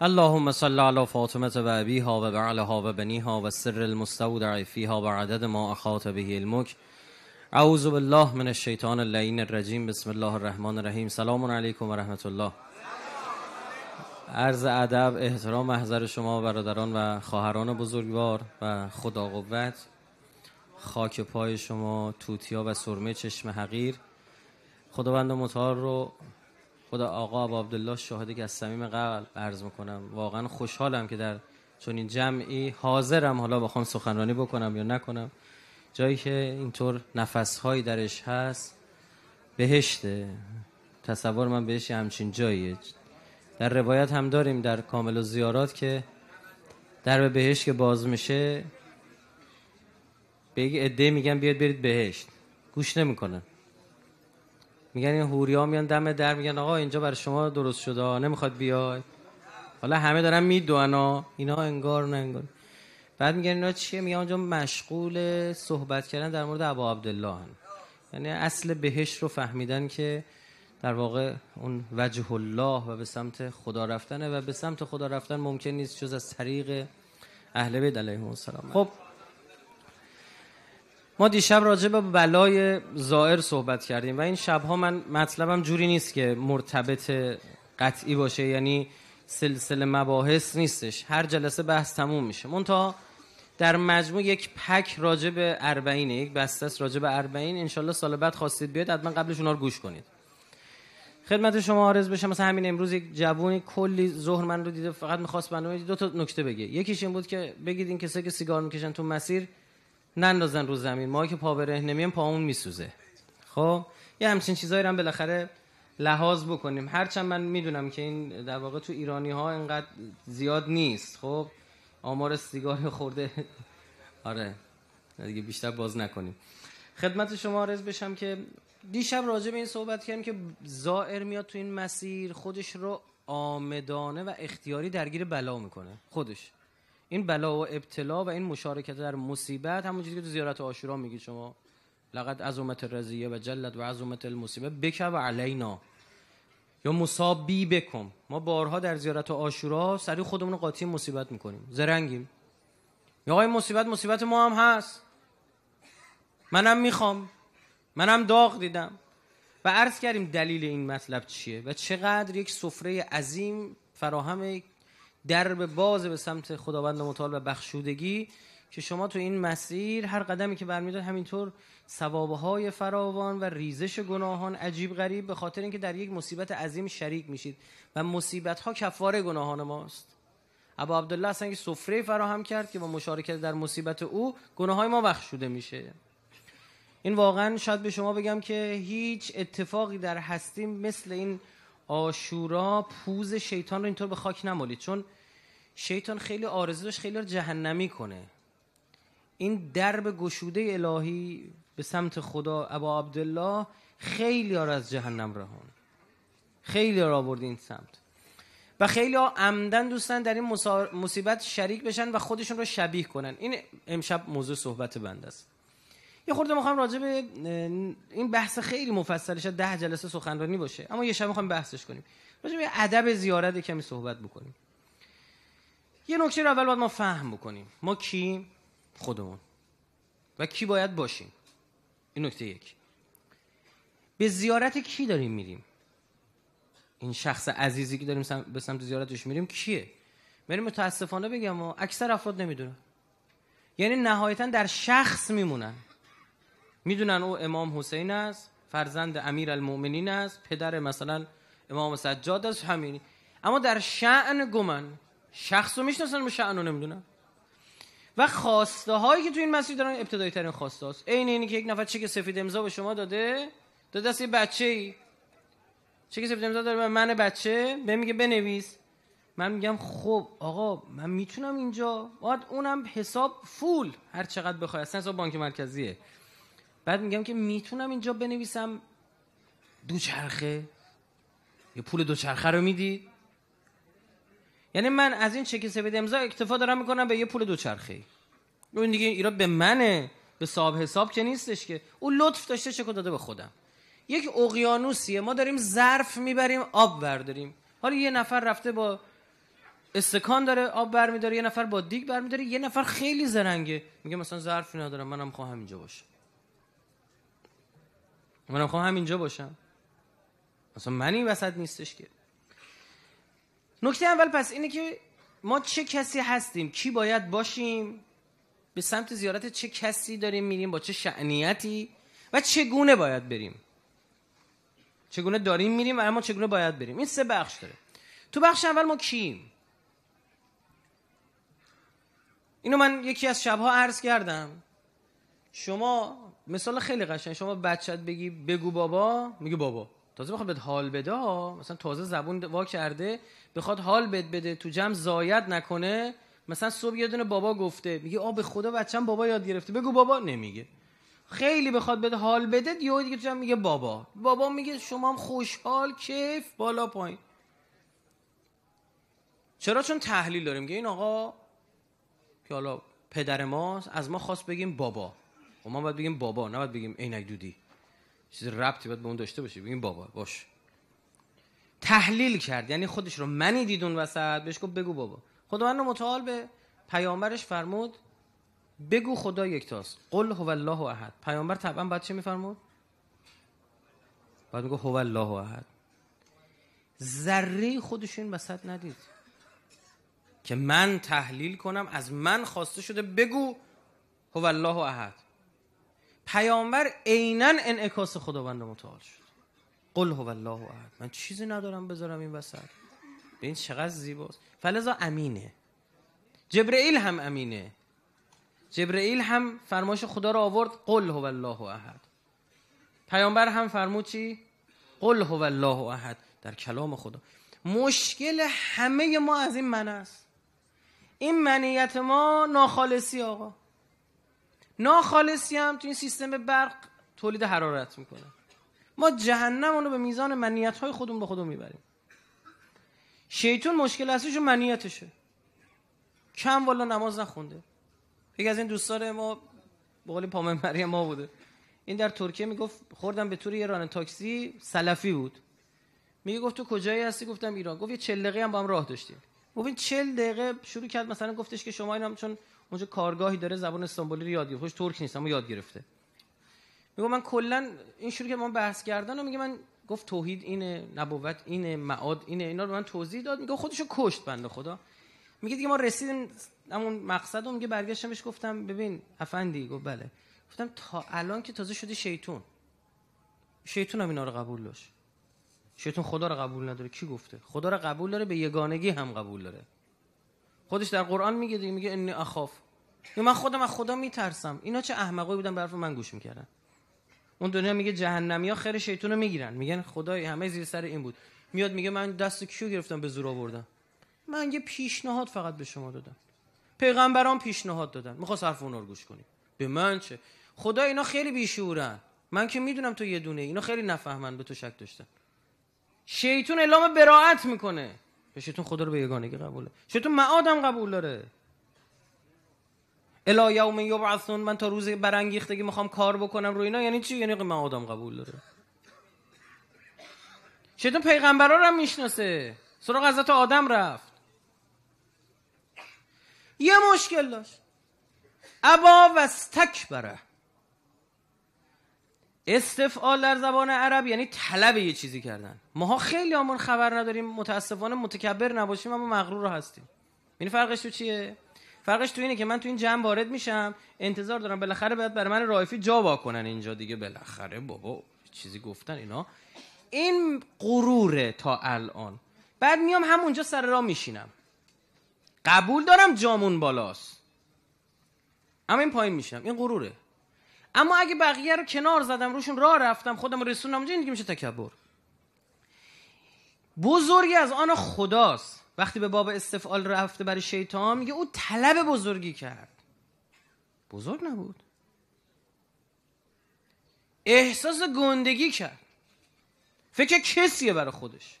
اللهم صل على فاطمة و أبيها و بعلها و بنيها و سر المستودع فيها و عدد ما أخاط به المک اعوذ بالله من الشیطان اللعین الرجیم بسم الله الرحمن الرحیم سلام علیکم و رحمت الله عرض ادب احترام محضر شما برادران و خواهران بزرگوار و خدا قوت خاک پای شما توتیا و سرمه چشم حقیر خداوند متعال رو خدا آقا عبدالله شاهده که از صمیم قلب عرض میکنم واقعا خوشحالم که در چون این جمعی حاضرم حالا بخوام سخنرانی بکنم یا نکنم جایی که اینطور نفسهایی درش هست بهشته تصور من بهش همچین جاییه در روایت هم داریم در کامل و زیارات که در بهشت که باز میشه به ادهه میگن بیاد برید بهشت گوش نمیکنن میگن این هوریا میان دم در میگن آقا اینجا برای شما درست شده نمیخواد بیای حالا همه دارن میدونن اینا انگار نه انگار بعد میگن اینا چیه میگن اونجا مشغول صحبت کردن در مورد ابا عبدالله هن. یعنی اصل بهش رو فهمیدن که در واقع اون وجه الله و به سمت خدا رفتنه و به سمت خدا رفتن ممکن نیست جز از طریق اهل بیت علیهم السلام خب ما دیشب راجع به بلای زائر صحبت کردیم و این شبها من مطلبم جوری نیست که مرتبط قطعی باشه یعنی سلسله مباحث نیستش هر جلسه بحث تموم میشه منتها در مجموع یک پک راجع به اربعینه یک بسته است راجع به اربعین انشالله سال بعد خواستید بیاد حتما قبلش اونها رو گوش کنید خدمت شما عرض بشم مثلا همین امروز یک جوونی کلی ظهر من رو دیده فقط میخواست من دو تا نکته بگه یکیش این بود که بگید این کسایی که سیگار میکشن تو مسیر نندازن رو زمین ما که پا بره نمیم اون میسوزه خب یه همچین چیزایی هم بالاخره لحاظ بکنیم هرچند من میدونم که این در واقع تو ایرانی ها اینقدر زیاد نیست خب آمار سیگار خورده آره دیگه بیشتر باز نکنیم خدمت شما عرض بشم که دیشب راجع به این صحبت کردیم که زائر میاد تو این مسیر خودش رو آمدانه و اختیاری درگیر بلا میکنه خودش این بلا و ابتلا و این مشارکت در مصیبت همون چیزی که تو زیارت عاشورا میگید شما لقد عظمت الرزیه و جلت و عظمت المصیبه بکه و علینا یا مصابی بکم ما بارها در زیارت آشورا سری خودمون رو قاطی مصیبت میکنیم زرنگیم یا آقای مصیبت مصیبت ما هم هست منم میخوام منم داغ دیدم و عرض کردیم دلیل این مطلب چیه و چقدر یک سفره عظیم فراهم درب باز به سمت خداوند متعال و بخشودگی که شما تو این مسیر هر قدمی که برمیداد همینطور ثوابهای فراوان و ریزش گناهان عجیب غریب به خاطر اینکه در یک مصیبت عظیم شریک میشید و مصیبت ها کفاره گناهان ماست ابا عبدالله اصلا که فراهم کرد که با مشارکت در مصیبت او گناه های ما بخشوده میشه این واقعا شاید به شما بگم که هیچ اتفاقی در هستیم مثل این آشورا پوز شیطان رو اینطور به خاک نمالید چون شیطان خیلی آرزو خیلی رو جهنمی کنه این درب گشوده الهی به سمت خدا ابا عبدالله خیلی رو از جهنم رهان خیلی ها این سمت و خیلی ها عمدن دوستن در این مصیبت شریک بشن و خودشون رو شبیه کنن این امشب موضوع صحبت بنده است یه خورده میخوام راجع به این بحث خیلی مفصلش ده جلسه سخنرانی باشه اما یه شب میخوام بحثش کنیم راجع به ادب زیارت کمی صحبت بکنیم یه نکته رو اول باید ما فهم بکنیم ما کی خودمون و کی باید باشیم این نکته یک به زیارت کی داریم میریم این شخص عزیزی که داریم سم... به سمت زیارتش میریم کیه من متاسفانه بگم و اکثر افراد نمیدونه. یعنی نهایتا در شخص میمونن میدونن او امام حسین است فرزند امیر المؤمنین است پدر مثلا امام سجاد است همین. اما در شعن گمن شخص رو میشناسن شعن رو نمیدونن و خواسته هایی که تو این مسیر دارن ابتدایی ترین خواسته است اینه که یک نفر چک سفید امضا به شما داده داده دست یه بچه ای چک سفید امضا داره به من بچه به میگه بنویس من میگم خب آقا من میتونم اینجا باید اونم حساب فول هر چقدر بخوای اصلا بانک مرکزیه بعد میگم که میتونم اینجا بنویسم دوچرخه یه پول دوچرخه رو میدی یعنی من از این چک سفید امضا اکتفا دارم میکنم به یه پول دوچرخه اون دیگه ایراد به منه به صاحب حساب که نیستش که اون لطف داشته چک داده به خودم یک اقیانوسیه ما داریم ظرف میبریم آب برداریم حالا یه نفر رفته با استکان داره آب برمیداره یه نفر با دیگ برمیداره یه نفر خیلی زرنگه میگه مثلا ظرفی ندارم منم خواهم اینجا باشه من خواهم همینجا باشم اصلا من این وسط نیستش که نکته اول پس اینه که ما چه کسی هستیم کی باید باشیم به سمت زیارت چه کسی داریم میریم با چه شعنیتی و چگونه باید بریم چگونه داریم میریم و اما چگونه باید بریم این سه بخش داره تو بخش اول ما کییم اینو من یکی از شبها عرض کردم شما مثال خیلی قشنگ شما بچت بگی بگو بابا میگه بابا تازه بخواد بهت حال بده مثلا تازه زبون وا کرده بخواد حال بد بده تو جمع زاید نکنه مثلا صبح یه دونه بابا گفته میگه آ به خدا بچم بابا یاد گرفته بگو بابا نمیگه خیلی بخواد بده حال بده یه دیگه تو جمع میگه بابا بابا میگه شما هم خوشحال کیف بالا پایین چرا چون تحلیل داریم که این آقا که حالا پدر ماست از ما خواست بگیم بابا خب ما باید بگیم بابا نه باید بگیم عینک دودی چیز ربطی باید به اون داشته باشه بگیم بابا باش تحلیل کرد یعنی خودش رو منی دید اون وسط بهش گفت بگو بابا خداوند متعال به پیامبرش فرمود بگو خدا یکتاست قل هو الله احد پیامبر طبعا بعد چه میفرمود بعد میگه هو الله احد ذره خودش این وسط ندید که من تحلیل کنم از من خواسته شده بگو هو الله احد پیامبر عینا انعکاس خداوند متعال شد قل هو الله احد من چیزی ندارم بذارم این وسط به این چقدر زیباست فلزا امینه جبرئیل هم امینه جبرئیل هم فرمایش خدا را آورد قل هو الله احد پیامبر هم فرمود چی قل هو الله احد در کلام خدا مشکل همه ما از این من است این منیت ما ناخالصی آقا ناخالصی هم تو این سیستم برق تولید حرارت میکنه ما جهنم رو به میزان منیت های خودمون به خودمون میبریم شیطون مشکل اصلیش منیتشه کم والا نماز نخونده یکی از این دوستان ما به قول پامن مریم ما بوده این در ترکیه میگفت خوردم به طور یه ران تاکسی سلفی بود میگه گفت تو کجایی هستی گفتم ایران گفت یه چل دقیقه هم با هم راه داشتیم گفت این 40 دقیقه شروع کرد مثلا گفتش که شما اینم چون اونجا کارگاهی داره زبان استانبولی رو یاد گرفته خوش ترک نیست اما یاد گرفته میگم من کلا این شروع که ما بحث کردن و میگه من گفت توحید اینه نبوت اینه معاد اینه اینا رو من توضیح داد میگه خودشو کشت بنده خدا میگه دیگه ما رسیدیم همون مقصد و میگه برگشتم بهش گفتم ببین افندی گفت بله گفتم تا الان که تازه شدی شیطون شیطون هم اینا رو قبول داشت شیطون خدا رو قبول نداره کی گفته خدا رو قبول داره به یگانگی هم قبول داره خودش در قرآن میگه دیگه میگه انی اخاف من خودم از خدا میترسم اینا چه احمقایی بودن به حرف من گوش میکردن اون دنیا میگه جهنمی ها خیر شیطانو رو میگیرن میگن خدای همه زیر سر این بود میاد میگه من دست کیو گرفتم به زور آوردم من یه پیشنهاد فقط به شما دادم پیغمبران پیشنهاد دادن میخواست حرف اونا رو گوش کنی به من چه خدا اینا خیلی بیشورن من که میدونم تو یه دونه اینا خیلی نفهمن به تو شک داشتن شیطان اعلام براعت میکنه شیطان خدا رو به یگانگی قبوله شیطان معادم قبول داره الا یوم یبعثون من تا روز برانگیختگی میخوام کار بکنم روی اینا یعنی چی یعنی آدم قبول داره شیطان پیغمبرا رو هم میشناسه سراغ حضرت آدم رفت یه مشکل داشت ابا و بره استفعال در زبان عرب یعنی طلب یه چیزی کردن ماها خیلی همون خبر نداریم متاسفانه متکبر نباشیم اما مغرور هستیم این فرقش تو چیه فرقش تو اینه که من تو این جمع وارد میشم انتظار دارم بالاخره باید برای من رایفی جا کنن اینجا دیگه بالاخره بابا چیزی گفتن اینا این غروره تا الان بعد میام همونجا سر را میشینم قبول دارم جامون بالاست اما این پایین میشم این غروره اما اگه بقیه رو کنار زدم روشون راه رفتم خودم رسونم اونجا این دیگه میشه تکبر بزرگی از آن خداست وقتی به باب استفعال رفته برای شیطان میگه او طلب بزرگی کرد بزرگ نبود احساس گندگی کرد فکر کسیه برای خودش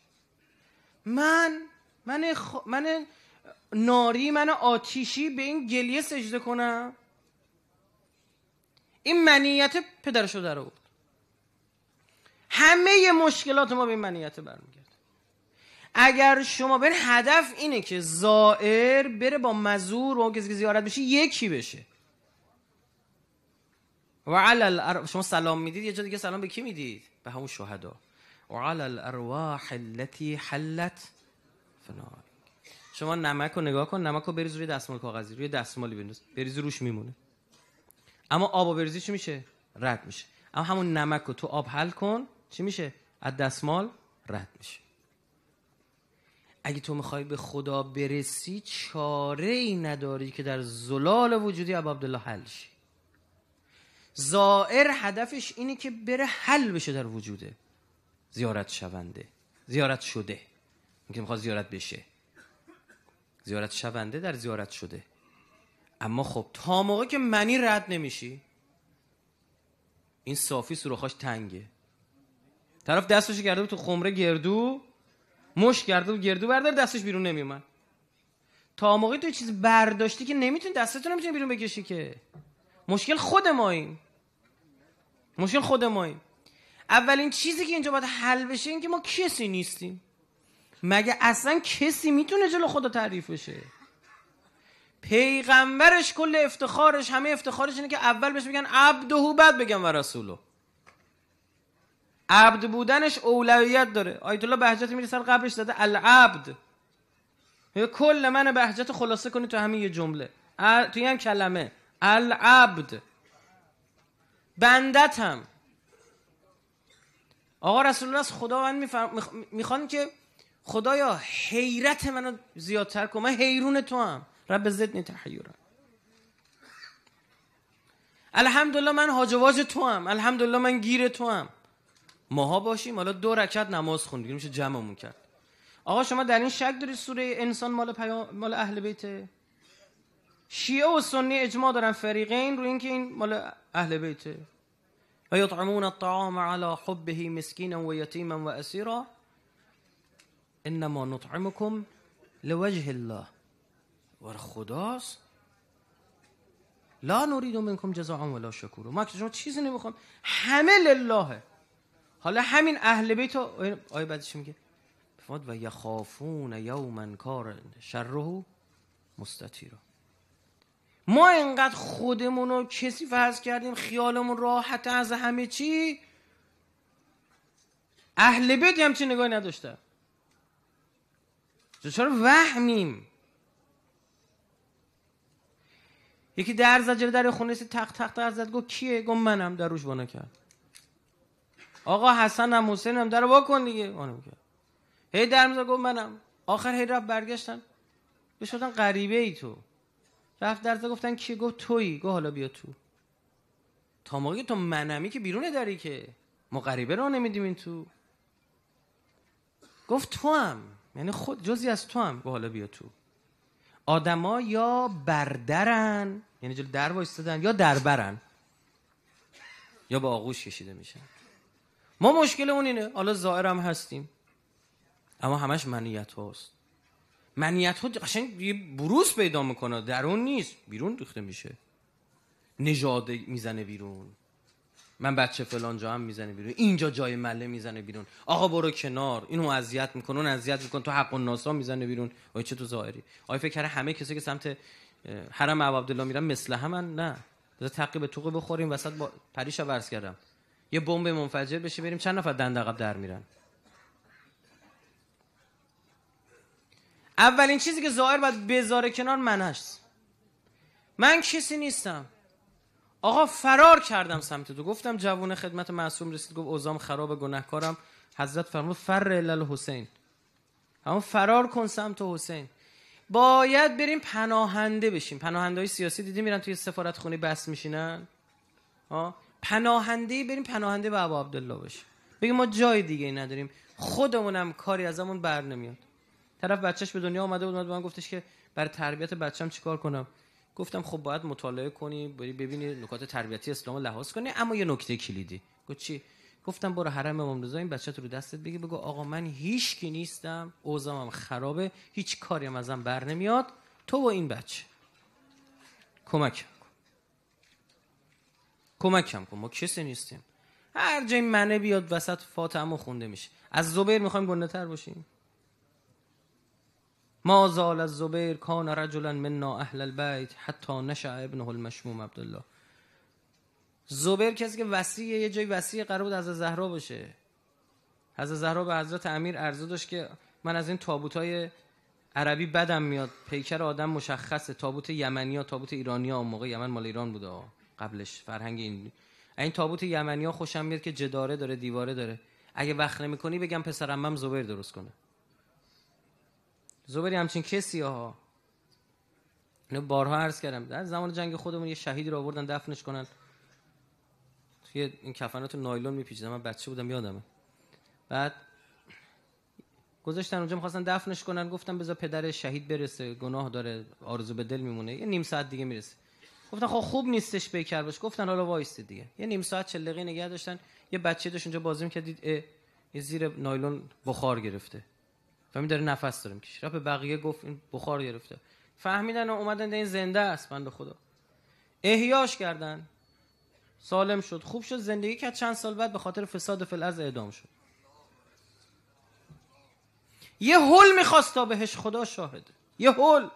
من من, من ناری من آتیشی به این گلیه سجده کنم این منیت پدرش رو در آورد همه مشکلات ما به این منیت برمیگرد اگر شما به هدف اینه که زائر بره با مزور و اون کسی که زیارت بشه یکی بشه و علال شما سلام میدید یه جا دیگه سلام به کی میدید به همون شهدا و علال الارواح التي حلت فنا شما نمک رو نگاه کن نمک رو بریز روی دستمال کاغذی روی دستمالی بنداز بریز روش میمونه اما آب آبریزی چی میشه رد میشه اما همون نمک رو تو آب حل کن چی میشه از دستمال رد میشه اگه تو میخوای به خدا برسی چاره ای نداری که در زلال وجودی ابو عبدالله حل شی زائر هدفش اینه که بره حل بشه در وجوده زیارت شونده زیارت شده اینکه میخواد زیارت بشه زیارت شونده در زیارت شده اما خب تا موقع که منی رد نمیشی این صافی سوراخاش تنگه طرف دستش کرده تو خمره گردو مش کرده بود گردو بردار دستش بیرون نمیومد تا موقعی تو چیز برداشتی که نمیتونی دستتون نمیتونی بیرون بکشی که مشکل خود ماییم مشکل خود ماییم اولین چیزی که اینجا باید حل بشه این که ما کسی نیستیم مگه اصلا کسی میتونه جلو خدا تعریف بشه پیغمبرش کل افتخارش همه افتخارش اینه که اول بهش میگن عبد و بعد بگن و رسولو عبد بودنش اولویت داره آیت الله بهجت میره سر قبرش داده العبد کل من بهجت خلاصه کنی تو همین یه جمله توی هم کلمه العبد بندت هم آقا رسول الله از خداوند میخوان که خدایا حیرت منو زیادتر کن من حیرون تو هم رب زدنی تحیرا الحمدلله من حاج تو هم الحمدلله من گیر تو هم ماها باشیم حالا دو رکعت نماز خوندیم میشه جمعمون کرد آقا شما در این شک دارید سوره انسان مال, مال اهل بیت شیعه و سنی اجماع دارن فریقین رو اینکه این مال اهل بیت و یطعمون الطعام علی حبه مسکینا و یتیما و اسیرا انما نطعمکم لوجه الله ور خداست لا نورید و منکم جزاء ولا شکور ما که شما چیزی نمیخوام همه للهه حالا همین اهل بیت آیه بعدش میگه فاد و یخافون یوما کار شره مستطیرا ما اینقدر خودمون رو کسی فرض کردیم خیالمون راحت از همه چی اهل بیت همچین نگاهی نداشتن چرا وهمیم یکی در زد جلو در خونه تق تق در زد گفت کیه گفت منم روش بنا کرد آقا حسن هم حسین هم در واکن دیگه کرد هی در میزد گفت منم آخر هی رفت برگشتن بشدن غریبه ای تو رفت در زد گفتن کیه گفت تویی گفت حالا بیا تو تا موقعی تو منمی که بیرون داری که ما غریبه رو نمیدیم این تو گفت تو هم یعنی خود جزی از تو هم گفت حالا بیا تو آدما یا بردرن یعنی جلو در وایستدن یا دربرن یا به آغوش کشیده میشن ما مشکلمون اینه حالا ظاهرم هستیم اما همش منیت هاست منیت ها قشنگ یه بروس پیدا میکنه درون نیست بیرون ریخته میشه نژاد میزنه بیرون من بچه فلان جا هم میزنه بیرون اینجا جای مله میزنه بیرون آقا برو کنار اینو اذیت میکنه اون اذیت میکنه تو حق و میزنه بیرون وای چه تو ظاهری آخه فکر همه کسی که سمت حرم ابو عبدالله میرن مثل همن نه بذار تقریبا به بخوریم وسط با پریشا ورس کردم یه بمب منفجر بشه بریم چند نفر دندقب در میرن اولین چیزی که ظاهر باید بذاره کنار منش من کسی نیستم آقا فرار کردم سمت تو گفتم جوون خدمت معصوم رسید گفت اوزام خراب گناهکارم حضرت فرمود فر علل حسین همون فرار کن سمت حسین باید بریم پناهنده بشیم پناهنده های سیاسی دیدی میرن توی سفارت خونی بس میشینن پناهنده بریم پناهنده به ابو عبدالله بشیم بگیم ما جای دیگه ای نداریم خودمونم کاری ازمون بر نمیاد طرف بچهش به دنیا آمده بود من گفتش که برای تربیت بچم چیکار کنم گفتم خب باید مطالعه کنی بری ببینی نکات تربیتی اسلام رو لحاظ کنی اما یه نکته کلیدی گفت چی گفتم برو حرم امام این بچه رو دستت بگی بگو آقا من هیچ کی نیستم اوضاعم خرابه هیچ کاری هم ازم بر نمیاد تو و این بچه کمک کن کمک کن ما کسی نیستیم هر جای منه بیاد وسط فاطمه خونده میشه از زبیر میخوایم گنده تر باشیم ما زال زبیر کان رجلا منا اهل البیت حتی نشع ابنه المشموم عبدالله زبیر کسی که وسیعه یه جای وسیع قرار بود از زهرا باشه از زهرا به حضرت امیر عرضه داشت که من از این تابوت های عربی بدم میاد پیکر آدم مشخصه تابوت یمنی ها تابوت ایرانی ها اون موقع یمن مال ایران بوده قبلش فرهنگ این این تابوت یمنی ها خوشم میاد که جداره داره دیواره داره اگه وقت نمی کنی بگم پسر پسرم زبیر درست کنه زبری همچین کسی ها اینو بارها عرض کردم در زمان جنگ خودمون یه شهیدی رو آوردن دفنش کنن توی این کفنات نایلون میپیچیدن من بچه بودم یادمه بعد گذاشتن اونجا میخواستن دفنش کنن گفتم بذار پدر شهید برسه گناه داره آرزو به دل میمونه یه نیم ساعت دیگه میرسه گفتن خب خوب نیستش بیکر باش گفتن حالا وایسته دیگه یه نیم ساعت چلقی نگه داشتن یه بچه داشت اونجا بازی میکرد دید زیر نایلون بخار گرفته فهمید داره نفس داره میکشه رفت به بقیه گفت این بخار گرفته فهمیدن و اومدن این زنده است بند خدا احیاش کردن سالم شد خوب شد زندگی کرد چند سال بعد به خاطر فساد فل از اعدام شد یه هول میخواست تا بهش خدا شاهده یه هول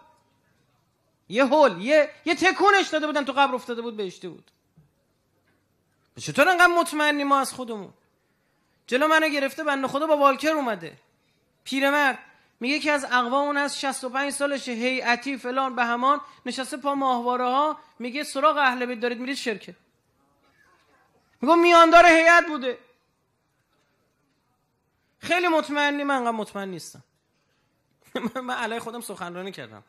یه هول یه, یه تکونش داده بودن تو قبر افتاده بود بهشته بود چطور انقدر مطمئنی ما از خودمون جلو منو گرفته بنده خدا با والکر اومده پیرمرد میگه که از اقوام اون از 65 سالش هیعتی فلان به همان نشسته پا ماهواره ها میگه سراغ اهل بیت دارید میرید شرکه میگه میاندار هیئت بوده خیلی مطمئنی من انقدر مطمئن نیستم من علای خودم سخنرانی کردم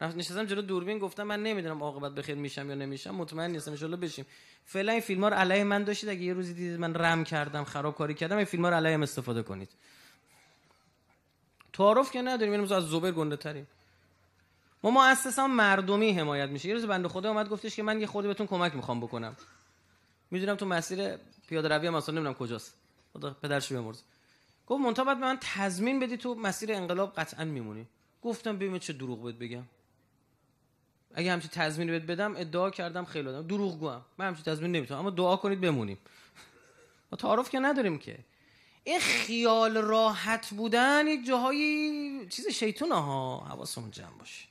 نشستم جلو دوربین گفتم من نمیدونم عاقبت به خیر میشم یا نمیشم مطمئن نیستم ان بشیم فعلا این فیلم رو علیه من داشتید اگه یه روزی دیدید من رم کردم خرابکاری کردم این فیلم رو علیه استفاده کنید تعارف که نداریم یعنی از زبر گنده تریم ما مؤسسه مردمی حمایت میشه یه روز بنده خدا اومد گفتش که من یه خورده بهتون کمک میخوام بکنم میدونم تو مسیر پیاده روی هم اصلا نمیدونم کجاست خدا پدرش بمرز گفت مونتا بعد من تضمین بدی تو مسیر انقلاب قطعا میمونی گفتم ببین چه دروغ بهت بگم اگه همچین تضمین بهت بدم ادعا کردم خیلی آدم دروغ من همچین تضمین نمیتونم اما دعا کنید بمونیم ما تعارف که نداریم که این خیال راحت بودن یک جاهایی چیز شیطون ها حواسمون جمع باشه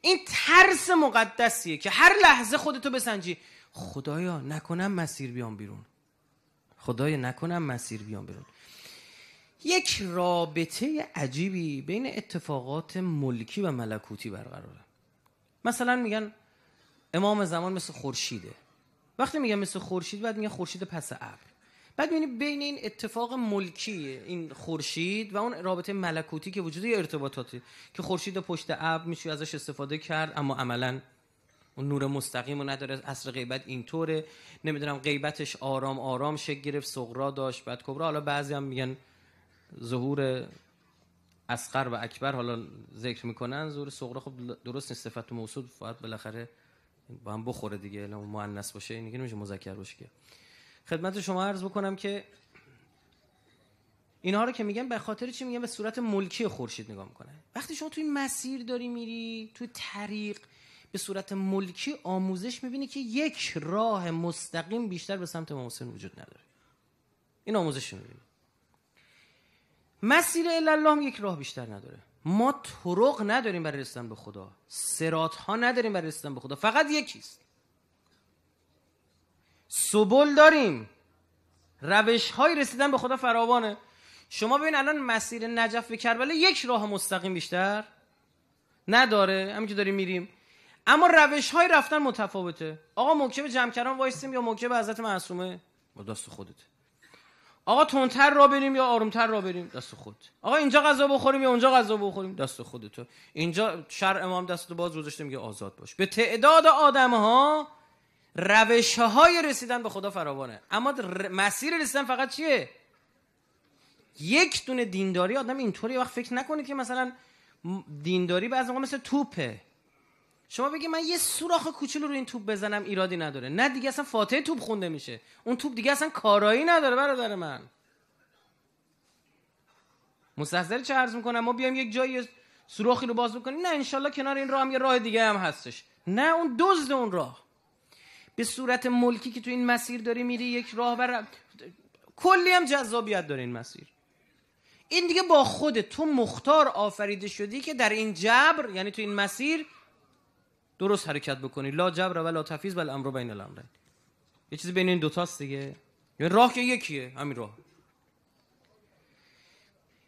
این ترس مقدسیه که هر لحظه خودتو بسنجی خدایا نکنم مسیر بیام بیرون خدایا نکنم مسیر بیام بیرون یک رابطه عجیبی بین اتفاقات ملکی و ملکوتی برقراره مثلا میگن امام زمان مثل خورشیده وقتی میگن مثل خورشید بعد میگن خورشید پس ابر بعد میبینی بین این اتفاق ملکی این خورشید و اون رابطه ملکوتی که وجود یه ارتباطاتی که خورشید پشت اب میشه ازش استفاده کرد اما عملا اون نور مستقیم رو نداره اصر غیبت اینطوره نمیدونم غیبتش آرام آرام شکل گرفت صغرا داشت بعد کبرا حالا بعضی هم میگن ظهور اسقر و اکبر حالا ذکر میکنن ظهور صغرا خب درست نیست صفت موصول باید بالاخره با هم بخوره دیگه الا مؤنث باشه دیگه نمیشه مذکر باشه که خدمت شما عرض بکنم که اینها رو که میگم به خاطر چی میگم به صورت ملکی خورشید نگاه میکنه وقتی شما توی مسیر داری میری توی طریق به صورت ملکی آموزش میبینی که یک راه مستقیم بیشتر به سمت محسن وجود نداره این آموزش میبینی مسیر الا الله یک راه بیشتر نداره ما طرق نداریم برای رسیدن به خدا سرات ها نداریم برای رسیدن به خدا فقط یکیست سبول داریم روش های رسیدن به خدا فراوانه شما ببین الان مسیر نجف به کربلا یک راه مستقیم بیشتر نداره همین که داریم میریم اما روش های رفتن متفاوته آقا موکب جمکران وایستیم یا موکب حضرت معصومه با دست خودت آقا تندتر را بریم یا آرومتر را بریم دست خود آقا اینجا غذا بخوریم یا اونجا غذا بخوریم دست خودت اینجا شر امام دست باز گذاشته میگه آزاد باش به تعداد آدم ها روش های رسیدن به خدا فراوانه اما مسیر رسیدن فقط چیه یک دونه دینداری آدم اینطوری وقت فکر نکنه که مثلا دینداری بعضی موقع مثل توپه شما بگی من یه سوراخ کوچولو رو این توپ بزنم ایرادی نداره نه دیگه اصلا فاتحه توپ خونده میشه اون توپ دیگه اصلا کارایی نداره برادر من مستحضر چه عرض میکنم ما بیایم یک جایی سوراخی رو باز بکنیم نه انشالله کنار این راه هم یه راه دیگه هم هستش نه اون دزد اون راه به صورت ملکی که تو این مسیر داری میری یک راه برم. کلی هم جذابیت داره این مسیر این دیگه با خود تو مختار آفریده شدی که در این جبر یعنی تو این مسیر درست حرکت بکنی لا جبر و لا تفیز بل به بین الامرین یه چیزی بین این دوتاست دیگه یعنی راه که یکیه همین راه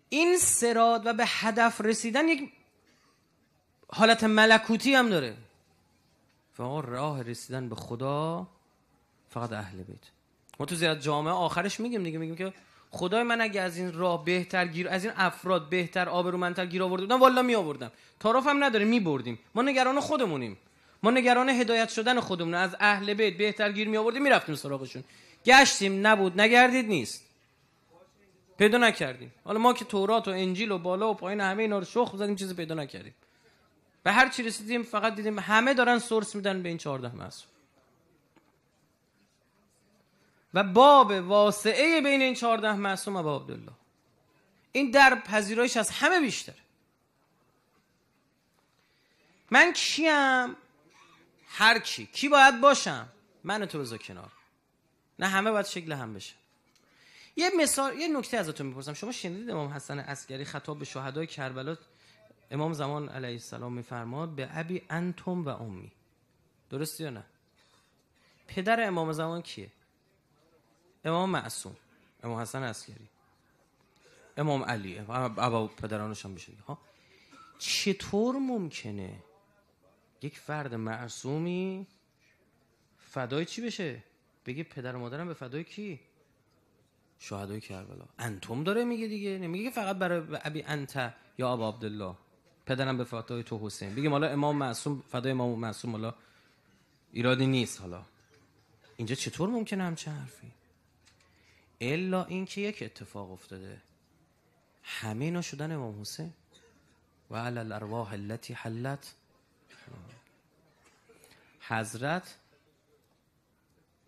این سراد و به هدف رسیدن یک حالت ملکوتی هم داره آقا راه رسیدن به خدا فقط اهل بیت ما تو زیاد جامعه آخرش میگیم دیگه میگیم که خدای من اگه از این راه بهتر گیر از این افراد بهتر آبرومندتر گیر آورده بودم والا می آوردم تعارف هم نداره می بردیم ما نگران خودمونیم ما نگران هدایت شدن خودمون از اهل بیت بهتر گیر می آوردیم می رفتیم سراغشون گشتیم نبود نگردید نیست پیدا نکردیم حالا ما که تورات و انجیل و بالا و پایین همه اینا رو شخ زدیم چیزی پیدا نکردیم به هر چی رسیدیم فقط دیدیم همه دارن سورس میدن به این چهارده معصوم و باب واسعه بین این چهارده معصوم ابا عبدالله این در پذیرایش از همه بیشتر من کیم هر کی کی باید باشم من تو بذار کنار نه همه باید شکل هم بشه یه مثال یه نکته ازتون میپرسم شما شنیدید امام حسن عسکری خطاب به شهدای کربلا امام زمان علیه السلام میفرماد به ابی انتم و امی درستی یا نه پدر امام زمان کیه امام معصوم امام حسن عسکری امام علی ابا پدرانش هم بشه ها چطور ممکنه یک فرد معصومی فدای چی بشه بگه پدر و مادرم به فدای کی شهدای کربلا انتم داره میگه دیگه نمیگه فقط برای ابی انت یا ابا عبدالله پدرم به فدای تو حسین بگیم حالا امام معصوم فدای امام معصوم حالا ایرادی نیست حالا اینجا چطور ممکنه همچه حرفی الا اینکه یک اتفاق افتاده همه اینا شدن امام حسین و علی الارواح التی حلت حضرت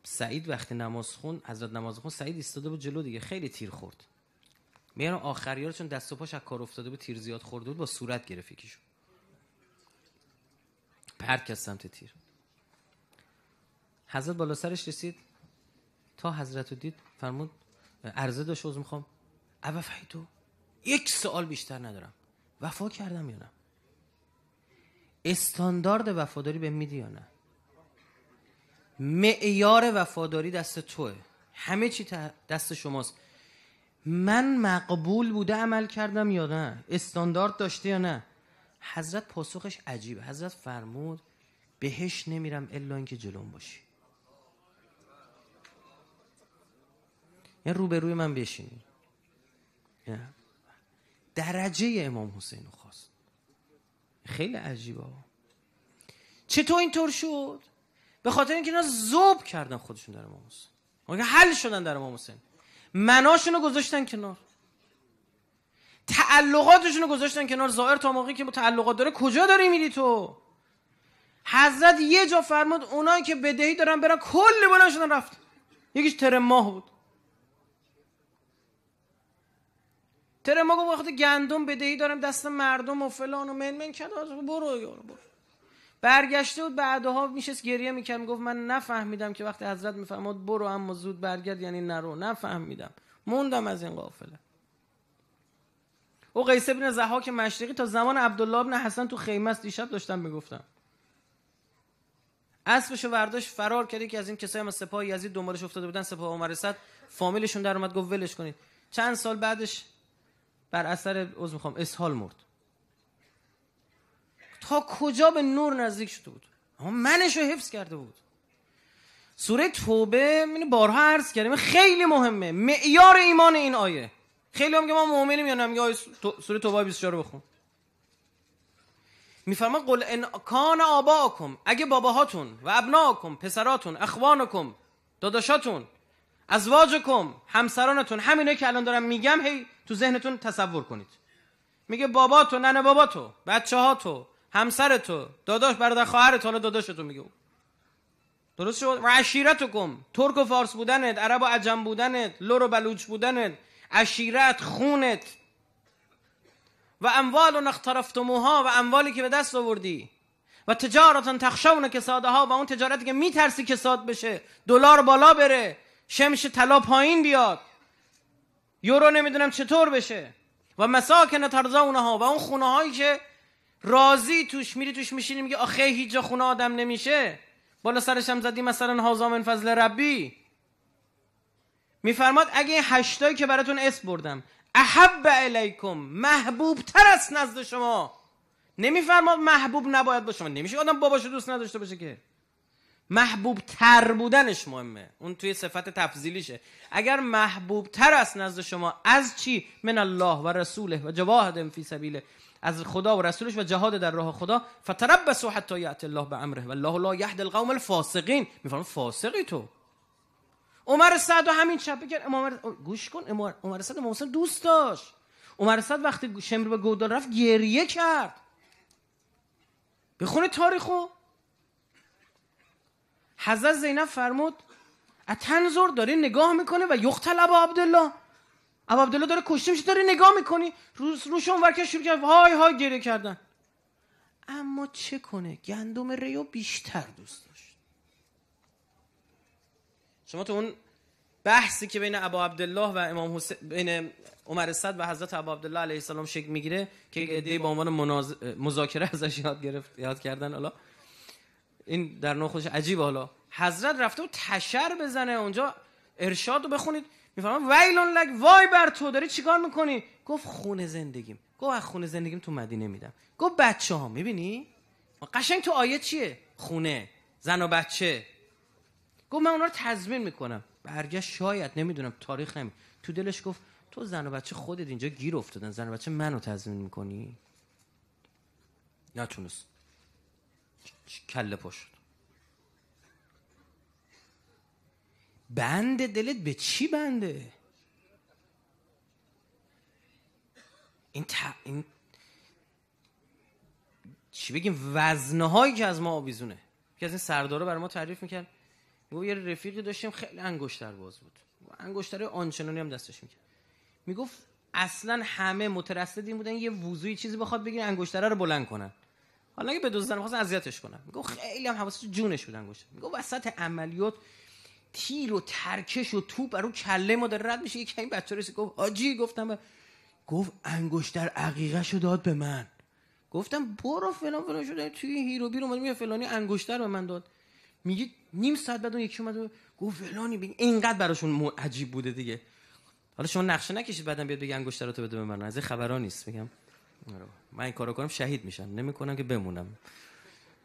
سعید وقتی نماز خون حضرت نماز خون سعید ایستاده بود جلو دیگه خیلی تیر خورد میرم آخریار چون دست و پاش از کار افتاده به تیر زیاد خورده بود با صورت گرفت یکیشون پرک از سمت تیر حضرت بالا سرش رسید تا حضرت رو دید فرمود عرضه داشت میخوام او تو یک سوال بیشتر ندارم وفا کردم یا نه استاندارد وفاداری به میدی یا نه معیار وفاداری دست توه همه چی دست شماست من مقبول بوده عمل کردم یا نه استاندارد داشته یا نه حضرت پاسخش عجیب حضرت فرمود بهش نمیرم الا اینکه جلوم باشی یعنی روبروی من بشینی درجه امام حسین رو خواست خیلی عجیبه چطور اینطور شد به خاطر اینکه اینا زوب کردن خودشون در امام حسین حل شدن در امام حسین مناشونو گذاشتن کنار تعلقاتشون رو گذاشتن کنار زائر تا موقعی که تعلقات داره کجا داری میری تو حضرت یه جا فرمود اونایی که بدهی دارن برن کلی بلند شدن رفت یکیش تر ماه بود تر ماه گفت وقتی گندم بدهی دارم دست مردم و فلان و منمن کرد برو برو برگشته بود بعدها میشست گریه میکرد میگفت من نفهمیدم که وقتی حضرت میفهمد برو اما زود برگرد یعنی نرو نفهمیدم موندم از این قافله او قیس بین زحاک مشرقی تا زمان عبدالله بن حسن تو خیمه است دیشب داشتم میگفتم اسبشو برداشت فرار کردی که از این کسایی از سپاه یزید دنبالش افتاده بودن سپاه عمر صد فامیلشون در اومد گفت ولش کنید چند سال بعدش بر اثر عذر میخوام اسهال مرد تا کجا به نور نزدیک شده بود اما منش رو حفظ کرده بود سوره توبه من بارها عرض کردیم خیلی مهمه معیار ایمان این آیه خیلی هم که ما مؤمنیم یا نه آیه سوره توبه 24 رو بخون میفرما قل ان کان آباکم اگه باباهاتون و ابناکم پسراتون اخوانکم داداشاتون ازواجکم همسرانتون همینه که الان دارم میگم هی تو ذهنتون تصور کنید میگه باباتو ننه بابا تو بچه همسر تو داداش برادر خواهر تو حالا داداش تو میگه درست شد و کم. ترک و فارس بودنت عرب و عجم بودنت لور و بلوچ بودنت عشیرت خونت و اموال ها و اموالی که به دست آوردی و تجارتان تخشون ساده ها و اون تجارتی که میترسی کساد بشه دلار بالا بره شمش طلا پایین بیاد یورو نمیدونم چطور بشه و مساکن ترزونها و اون خونه هایی که راضی توش میری توش میشینی میگه آخه هیچ جا خونه آدم نمیشه بالا سرش هم زدی مثلا هازامن فضل ربی میفرماد اگه این هشتایی که براتون اسم بردم احب علیکم محبوب تر است نزد شما نمیفرماد محبوب نباید باشه نمیشه آدم باباشو دوست نداشته باشه که محبوب تر بودنش مهمه اون توی صفت تفضیلیشه اگر محبوب تر است نزد شما از چی من الله و رسوله و جواهد فی سبیله از خدا و رسولش و جهاد در راه خدا فتربسوا حتی یعت الله به امره و الله لا یهد القوم الفاسقین میفرم فاسقی تو عمر سعد و همین شب بگن امام گوش کن عمر سعد امام دوست داشت عمر سعد وقتی شمر به گودال رفت گریه کرد بخونه تاریخو حضرت زینب فرمود اتنظر داره نگاه میکنه و یختل ابا عبدالله ابو عبدالله داره کشته میشه داره نگاه میکنی روش روش شروع کرد های های گریه کردن اما چه کنه گندم ریو بیشتر دوست داشت شما تو اون بحثی که بین ابا عبدالله و امام حسین بین عمر صد و حضرت ابا عبدالله علیه السلام شکل میگیره که ایده به عنوان مناز... مذاکره ازش یاد گرفت یاد کردن حالا این در نوع خودش عجیب حالا حضرت رفته و تشر بزنه اونجا ارشاد بخونید میفهمم ویلون لگ وای بر تو داری چیکار میکنی گفت خونه زندگیم گفت از خونه زندگیم تو مدینه میدم گفت بچه ها میبینی قشنگ تو آیه چیه خونه زن و بچه گفت من اونا رو تضمین میکنم برگشت شاید نمیدونم تاریخ نمی تو دلش گفت تو زن و بچه خودت اینجا گیر افتادن زن و بچه منو تضمین میکنی نتونست کله پا بند دلت به چی بنده این, تا... این... چی بگیم وزنه هایی که از ما آویزونه یکی از این سردارا برای ما تعریف میکرد میگو یه رفیقی داشتیم خیلی انگشتر باز بود انگشتره آنچنانی هم دستش میکرد میگفت اصلا همه مترصدین بودن یه وضوعی چیزی بخواد بگیرن انگشتره رو بلند کنن حالا اگه به دوزن میخواستن اذیتش کنن میگو خیلی هم حواسش جونش بود انگشتر میگو وسط عملیات تیر و ترکش و توپ برای کله ما داره رد میشه یکی این بچه رسید گفت آجی گفتم با... گفت انگشتر عقیقه داد به من گفتم برو فلان فلان شده توی هیرو بیر اومد میگه فلانی انگشتر به من داد میگه نیم ساعت بعد اون یکی اومد گفت فلانی بین اینقدر براشون عجیب بوده دیگه حالا شما نقشه نکشید بعدم بیاد بگی انگشتراتو بده به من از این خبرا نیست میگم من این کارو کنم شهید میشم نمیکنم که بمونم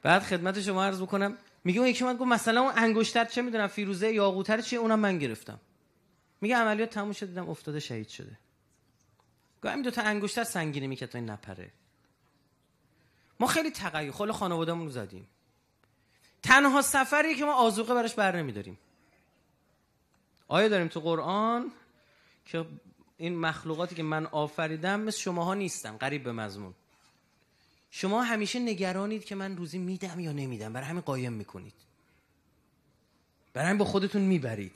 بعد خدمت شما عرض بکنم میگه اون یکی من گفت مثلا اون انگشتر چه میدونم فیروزه یاقوتر چیه اونم من گرفتم میگه عملیات تموم شد دیدم افتاده شهید شده گفت همین دو تا انگشتر سنگینی میکرد تا این نپره ما خیلی تقی خل خانوادهمون زدیم تنها سفری که ما آزوقه براش بر داریم. آیا داریم تو قرآن که این مخلوقاتی که من آفریدم مثل شماها نیستن قریب به مضمون شما همیشه نگرانید که من روزی میدم یا نمیدم برای همین قایم میکنید برای همین با خودتون میبرید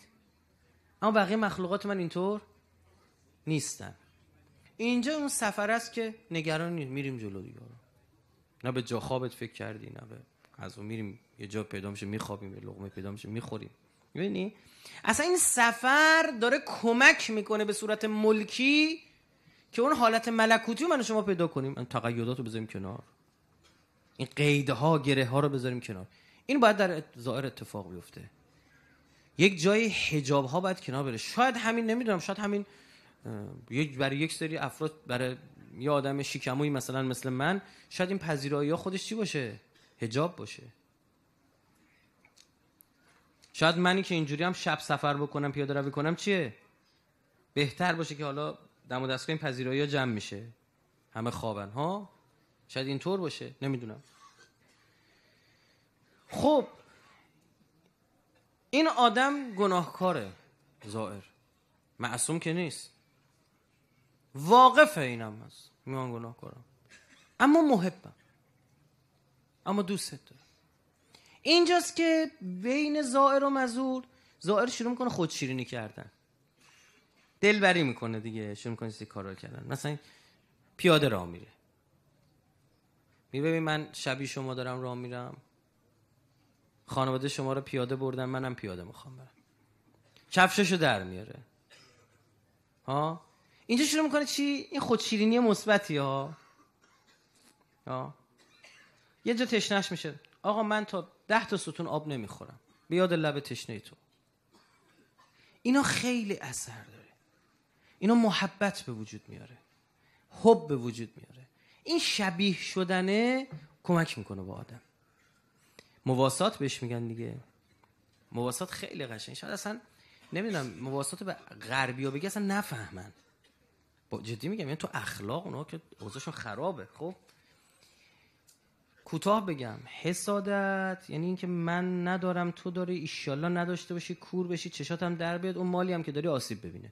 اما بقیه مخلوقات من اینطور نیستن اینجا اون سفر است که نگرانید میریم جلو دیگه نه به جا خوابت فکر کردی نه به از اون میریم یه جا پیدا میشه میخوابیم یه لغمه پیدا میشه میخوریم میبینی اصلا این سفر داره کمک میکنه به صورت ملکی که اون حالت ملکوتی رو من شما پیدا کنیم این تقیدات رو بذاریم کنار این قیدها ها گره ها رو بذاریم کنار این باید در ظاهر اتفاق بیفته یک جای حجاب ها باید کنار بره شاید همین نمیدونم شاید همین یک برای یک سری افراد برای یه آدم شیکموی مثلا مثل من شاید این پذیرایی ها خودش چی باشه حجاب باشه شاید منی که اینجوری هم شب سفر بکنم پیاده روی کنم چیه بهتر باشه که حالا دم و دستگاه این پذیرایی ها جمع میشه همه خوابن ها شاید اینطور باشه نمیدونم خب این آدم گناهکاره زائر معصوم که نیست واقفه اینم هست میان گناهکارم اما محبم اما دوست دارم اینجاست که بین زائر و مزور زائر شروع میکنه خودشیرینی کردن دلبری میکنه دیگه شروع میکنه سی کارا کردن مثلا پیاده راه میره میبینی من شبی شما دارم راه میرم خانواده شما رو پیاده بردن منم پیاده میخوام برم کفششو در میاره ها اینجا شروع میکنه چی این خودشیرینی مثبتی ها ها یه جا تشنش میشه آقا من تا ده تا ستون آب نمیخورم بیاد لب تشنه تو اینا خیلی اثر داره اینو محبت به وجود میاره حب به وجود میاره این شبیه شدنه کمک میکنه با آدم مواسات بهش میگن دیگه مواسات خیلی قشنگ شاید اصلا نمیدونم مواسات به غربی ها بگی اصلا نفهمن با جدی میگم یعنی تو اخلاق اونا که اوضاعشون خرابه خب کوتاه بگم حسادت یعنی اینکه من ندارم تو داری ایشالله نداشته باشی کور بشی چشاتم در بیاد اون مالی هم که داری آسیب ببینه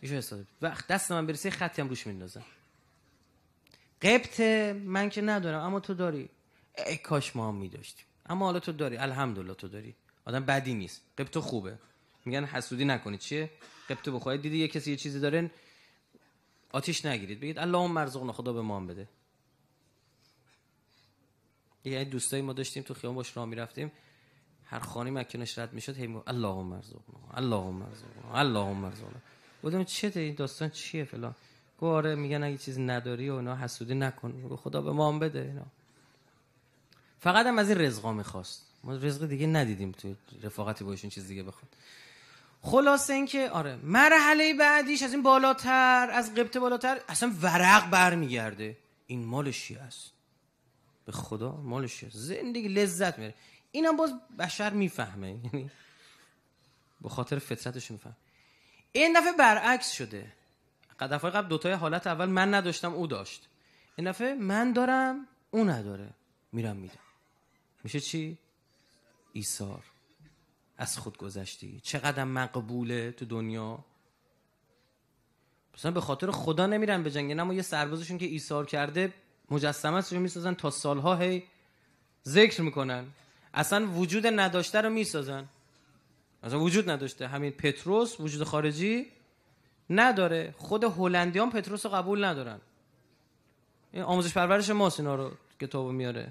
ایشون وقت دست من برسه خطی هم روش میندازم قبط من که ندارم اما تو داری ای کاش ما هم میداشتیم اما حالا تو داری الحمدلله تو داری آدم بدی نیست قبط خوبه میگن حسودی نکنید چیه قبط بخواید دیدی یه کسی یه چیزی داره آتیش نگیرید بگید اللهم مرزقنا خدا به ما هم بده یعنی دوستایی ما داشتیم تو خیام باش راه میرفتیم هر خانی مکنش رد میشد هی اللهم مرزقنا اللهم مرزقنا اللهم مرزقنا بودم چیه این داستان چیه فلان گو آره میگن اگه چیز نداری و اینا حسودی نکن خب خدا به ما هم بده اینا فقط هم از این رزقا میخواست ما رزق دیگه ندیدیم تو رفاقتی باشون چیز دیگه بخواد خلاصه اینکه آره مرحله بعدیش از این بالاتر از قبط بالاتر اصلا ورق برمیگرده این مال شیعه است به خدا مال شیعه زندگی لذت میره هم باز بشر میفهمه یعنی به خاطر فطرتش میفهمه این دفعه برعکس شده دفعه قبل دوتای حالت اول من نداشتم او داشت این دفعه من دارم او نداره میرم میدم میشه چی؟ ایثار از خود گذشتی چقدر مقبوله تو دنیا مثلا به خاطر خدا نمیرن به جنگ اما یه سربازشون که ایثار کرده مجسمه رو میسازن تا سالها هی ذکر میکنن اصلا وجود نداشته رو میسازن مثلا وجود نداشته همین پتروس وجود خارجی نداره خود هلندیان پتروس رو قبول ندارن این آموزش پرورش ماست اینا رو کتابو میاره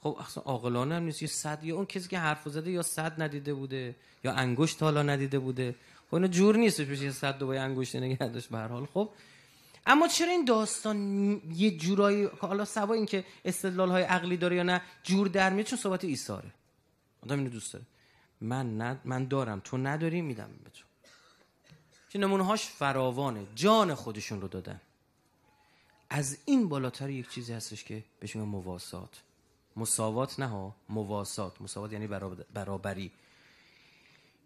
خب اصلا عاقلانه هم نیست یه صد یا اون کسی که حرف زده یا صد ندیده بوده یا انگشت حالا ندیده بوده خب اینو جور نیستش بشه یه صد دوباره انگشت نگه داشت به هر حال خب اما چرا این داستان یه جورایی حالا سوا اینکه که استدلال های عقلی داره یا نه جور در میاد چون صحبت ایثاره آدم اینو دوست داره من, ند... من دارم تو نداری میدم به تو که نمونهاش فراوانه جان خودشون رو دادن از این بالاتر یک چیزی هستش که بهش میگن مواسات مساوات نه ها مواسات مساوات یعنی برابری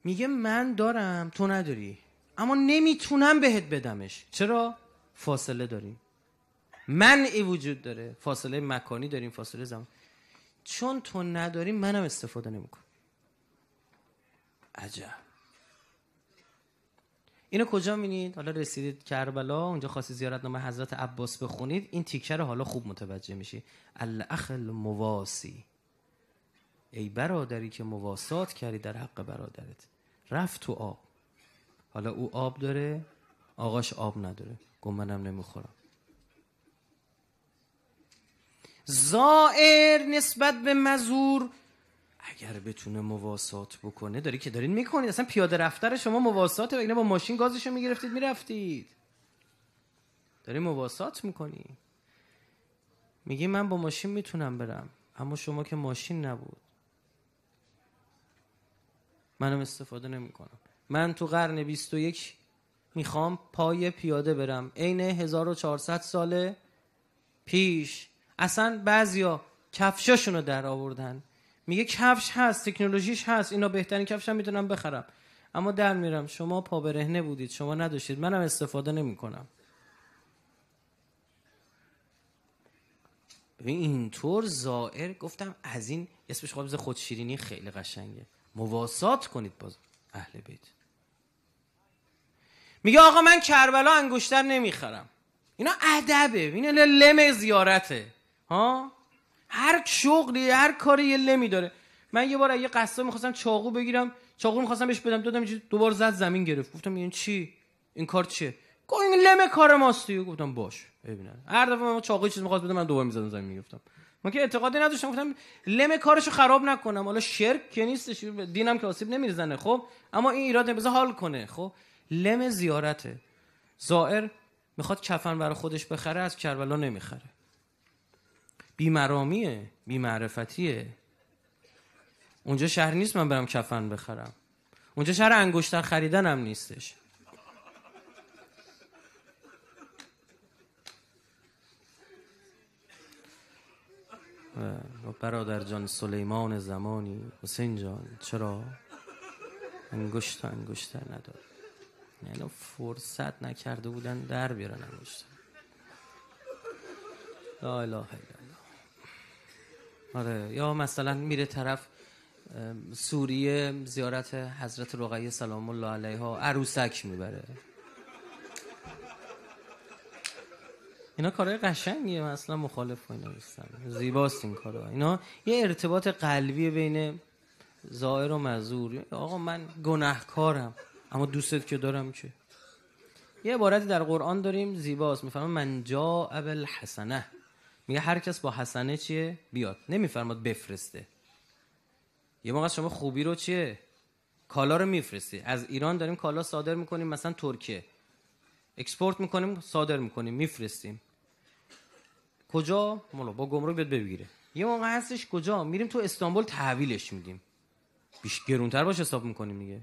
میگه من دارم تو نداری اما نمیتونم بهت بدمش چرا فاصله داریم من ای وجود داره فاصله مکانی داریم فاصله زمان چون تو نداری منم استفاده نمیکنم عجب اینو کجا مینید؟ حالا رسیدید کربلا اونجا خواستی زیارت نامه حضرت عباس بخونید این تیکه حالا خوب متوجه میشی الاخ المواسی ای برادری که مواسات کردی در حق برادرت رفت تو آب حالا او آب داره آقاش آب نداره گم منم نمیخورم زائر نسبت به مزور اگر بتونه مواسات بکنه داری که دارین میکنید اصلا پیاده رفتر شما مواساته وگرنه با ماشین گازشو میگرفتید میرفتید داری مواسات میکنی میگی من با ماشین میتونم برم اما شما که ماشین نبود منم استفاده نمیکنم من تو قرن 21 میخوام پای پیاده برم عین 1400 سال پیش اصلا بعضیا کفشاشونو در آوردن میگه کفش هست تکنولوژیش هست اینا بهترین کفش هم میتونم بخرم اما در میرم شما برهنه بودید شما نداشتید منم استفاده نمی کنم اینطور زائر گفتم از این اسمش خبز خودشیرینی خیلی قشنگه مواسات کنید باز اهل بیت میگه آقا من کربلا انگشتر نمیخرم اینا ادبه اینا لم زیارته ها هر شغلی هر کاری یه لمی داره من یه بار یه قصه میخواستم چاقو بگیرم چاقو میخواستم بهش بدم دادم دوبار زد زمین گرفت گفتم این چی این کار چیه گفت این لم کار ماستی گفتم باش ببینم هر دفعه من چاقو چیز میخواست بدم من دوباره میزدم زمین میگفتم من که اعتقادی نداشتم گفتم لم کارشو خراب نکنم حالا شرک که نیستش دینم که آسیب نمیزنه خب اما این ایراد بذار حال کنه خب لم زیارته زائر میخواد کفن برای خودش بخره از کربلا نمیخره بیمرامیه بیمعرفتیه اونجا شهر نیست من برم کفن بخرم اونجا شهر انگشتر خریدنم هم نیستش برادر جان سلیمان زمانی حسین جان چرا انگشت انگشتر ندار یعنی فرصت نکرده بودن در بیارن انگشتر لا اله آره یا مثلا میره طرف سوریه زیارت حضرت رقیه سلام الله علیها عروسک میبره اینا کارهای قشنگیه من اصلا مخالف با زیباست این کارا اینا یه ارتباط قلبی بین زائر و مزور آقا من گناهکارم اما دوستت که دارم که یه عبارتی در قرآن داریم زیباست میفهمم من جاء حسنه میگه هر کس با حسنه چیه بیاد نمیفرماد بفرسته یه موقع شما خوبی رو چیه کالا رو میفرستی از ایران داریم کالا صادر میکنیم مثلا ترکیه اکسپورت میکنیم صادر میکنیم میفرستیم کجا مالا با گمرک بیاد بگیره یه موقع هستش کجا میریم تو استانبول تحویلش میدیم بیش گرونتر باش حساب میکنیم میگه.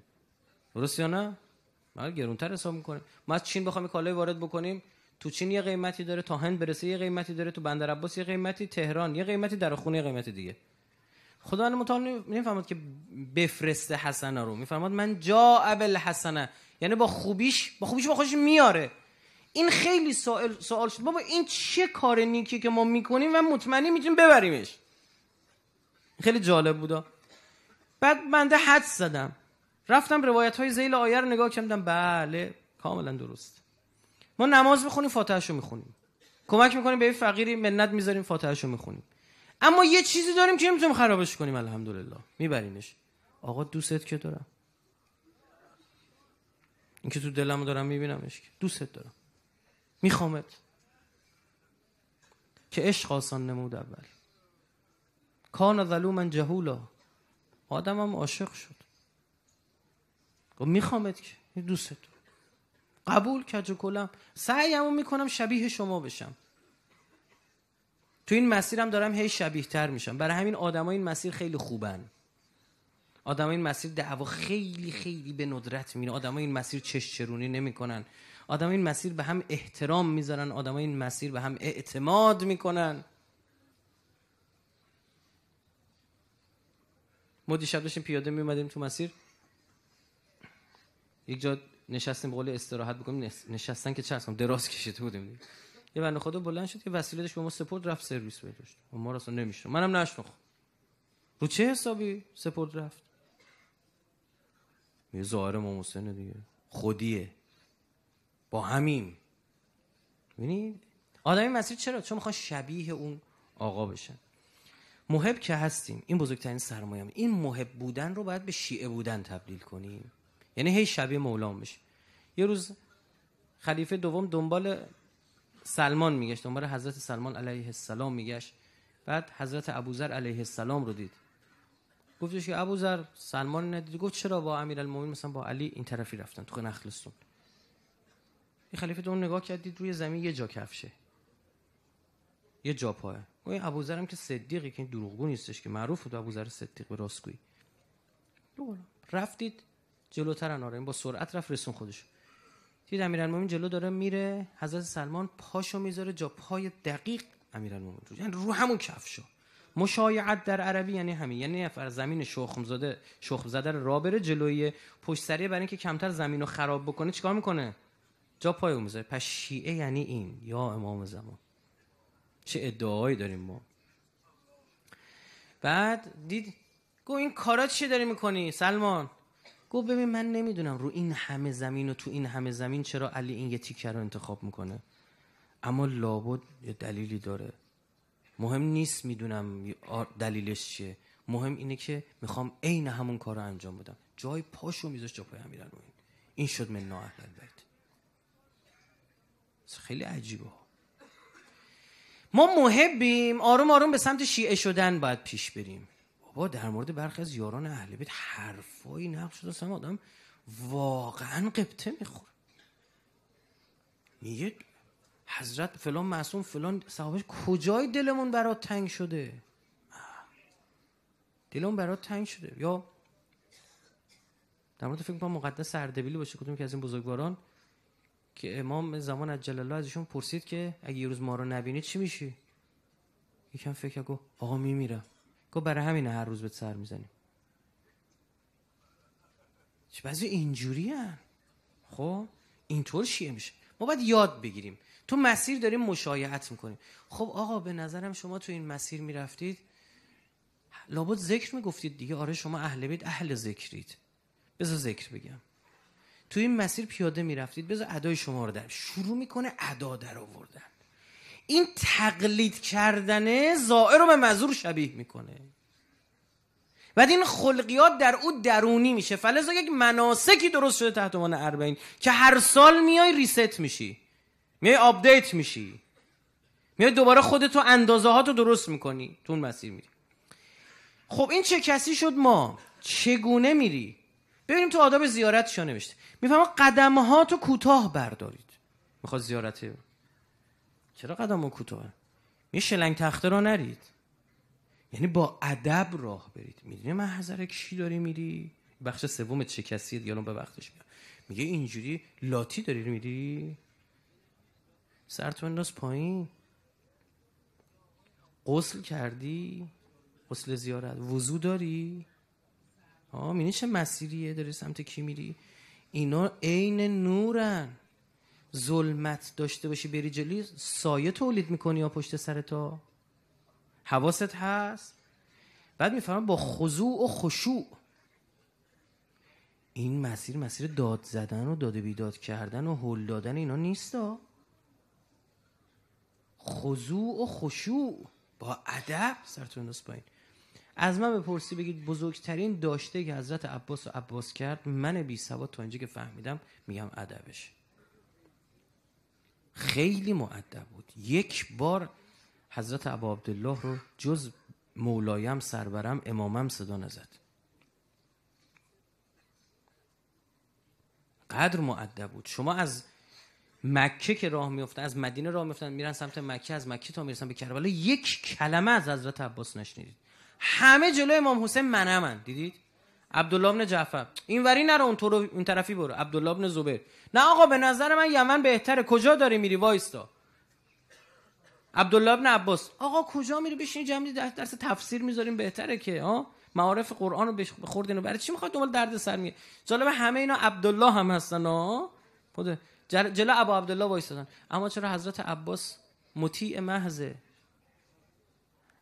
درست یا نه ما گرونتر حساب میکنیم ما چین بخوام کالای وارد بکنیم تو چین یه قیمتی داره تا هند برسه یه قیمتی داره تو بندر عباس یه قیمتی تهران یه قیمتی در خونه یه قیمتی دیگه خدا متعال نمیفهمد که بفرسته حسن رو میفرماد من جا ابل حسنه یعنی با خوبیش با خوبیش با خوش میاره این خیلی سوال سوال شد بابا این چه کار نیکی که ما میکنیم و مطمئنی میتونیم ببریمش خیلی جالب بودا بعد بنده حد زدم رفتم روایت های زیل آیه نگاه کردم بله کاملا درست ما نماز میخونیم رو میخونیم کمک میکنیم به فقیری منت میذاریم رو میخونیم اما یه چیزی داریم که نمیتونیم خرابش کنیم الحمدلله میبرینش آقا دوستت که دارم این که تو دلمو دارم میبینمش دوستت دارم میخوامت که عشق آسان نمود اول کان ظلوما جهولا آدمم عاشق شد گفت خب میخوامت که دوستت قبول کج و کلم سعیمو میکنم شبیه شما بشم تو این مسیرم دارم هی شبیه تر میشم برای همین آدم ها این مسیر خیلی خوبن آدم این مسیر دعوا خیلی خیلی به ندرت میره آدم این مسیر چشچرونی چرونی نمیکنن آدم این مسیر به هم احترام میذارن آدم این مسیر به هم اعتماد میکنن ما شب داشتیم پیاده میومدیم تو مسیر یک جا نشستیم قول استراحت بکنیم نشستن که چرس دراز کشیده بودیم یه بنده خدا بلند شد که وسیلتش به ما سپورت رفت سرویس بهداشت و خب ما راست نمیشه منم نشناخت رو چه حسابی سپرد رفت یه ظاهر ما حسین دیگه خودیه با همین ببینید آدمی مسیر چرا چون میخوان شبیه اون آقا بشن محب که هستیم این بزرگترین سرمایه این محب بودن رو باید به شیعه بودن تبدیل کنیم یعنی هی شبیه مولان بشه یه روز خلیفه دوم دنبال سلمان میگشت دنبال حضرت سلمان علیه السلام میگشت بعد حضرت ابوذر علیه السلام رو دید گفتش که ابوذر سلمان ندید گفت چرا با امیرالمومنین مثلا با علی این طرفی رفتن تو نخلستون این خلیفه دوم نگاه کردید دید روی زمین یه جا کفشه یه جا پایه گفت ابوذر هم که صدیقی که این دروغگو نیستش که معروف بود ابوذر صدیق به راستگویی رفتید جلوترن آره این با سرعت رفت رسون خودش دید امیرالمومنین جلو داره میره حضرت سلمان پاشو میذاره جا پای دقیق امیرالمومنین رو یعنی رو همون کفشو مشایعت در عربی یعنی همین یعنی نفر زمین شخم زده شخم زده را بره جلوی پشت سریه برای اینکه کمتر زمینو خراب بکنه چیکار میکنه جا پای اون میذاره پس شیعه یعنی این یا امام زمان چه ادعایی داریم ما بعد دید گو این کارا چی داری میکنی سلمان گفت ببین من نمیدونم رو این همه زمین و تو این همه زمین چرا علی این یه تیکه رو انتخاب میکنه اما لابد یه دلیلی داره مهم نیست میدونم دلیلش چیه مهم اینه که میخوام عین همون کار رو انجام بدم جای پاشو میذاشت جا پای امیرن این این شد من اهل بیت خیلی عجیبه ما محبیم آروم آروم به سمت شیعه شدن باید پیش بریم بابا در مورد برخی از یاران اهل بیت حرفایی نقش شده اصلا آدم واقعا قبطه میخوره میگه حضرت فلان معصوم فلان صحابش کجای دلمون برات تنگ شده دلمون برات تنگ شده یا در مورد فکر کنم مقدس سردبیلی باشه کدوم که از این بزرگواران که امام زمان از الله ازشون پرسید که اگه یه روز ما رو نبینی چی میشی یکم فکر گفت آقا میمیرم گفت خب برای همین هر روز به سر میزنیم چه بعضی اینجوری هم خب اینطور شیه میشه ما باید یاد بگیریم تو مسیر داریم مشایعت میکنیم خب آقا به نظرم شما تو این مسیر میرفتید لابد ذکر میگفتید دیگه آره شما اهل بیت اهل ذکرید بذار ذکر بگم تو این مسیر پیاده میرفتید بذار ادای شما رو در شروع میکنه ادا در آوردن این تقلید کردن زائر رو به مزور شبیه میکنه بعد این خلقیات در او درونی میشه فلزا یک مناسکی درست شده تحت عنوان اربعین که هر سال میای ریست میشی میای آپدیت میشی میای دوباره خودتو اندازه ها تو درست میکنی تو اون مسیر میری خب این چه کسی شد ما چگونه میری ببینیم تو آداب زیارت نوشته میفهمه قدمهاتو ها تو کوتاه بردارید میخواد زیارت چرا قدم کوتاه می شلنگ تخته رو نرید یعنی با ادب راه برید میدونی محضر کی داری میری بخش سوم کسی دیالون به وقتش میگه اینجوری لاتی داری میری سر تو پایین غسل کردی غسل زیارت وضو داری آه میدونی چه مسیریه داری سمت کی میری اینا عین نورن ظلمت داشته باشی بری جلی سایه تولید میکنی یا پشت سر تو حواست هست بعد میفهمم با خضوع و خشوع این مسیر مسیر داد زدن و داده بیداد کردن و هل دادن اینا نیست خضوع و خشوع با ادب سرتون دست پایین از من بپرسی بگید بزرگترین داشته که حضرت عباس و عباس کرد من بی سواد تا اینجا که فهمیدم میگم ادبش خیلی معدب بود یک بار حضرت عبا عبدالله رو جز مولایم سربرم امامم صدا نزد قدر معدب بود شما از مکه که راه میفتن از مدینه راه میفتن میرن سمت مکه از مکه تا میرسن به کربلا یک کلمه از حضرت عباس نشنیدید همه جلوی امام حسین منمن دیدید عبدالله ابن جعفر این وری نرو اون, طرف اون طرفی برو عبدالله ابن زبیر نه آقا به نظر من یمن بهتره کجا داری میری وایستا عبدالله ابن عباس آقا کجا میری بشین جمعی درس تفسیر میذاریم بهتره که ها معارف قرآن رو بخوردین و برای چی میخواد دنبال درد سر میگه جالب همه اینا عبدالله هم هستن ها خود جلا ابا عبدالله وایستادن اما چرا حضرت عباس مطیع محضه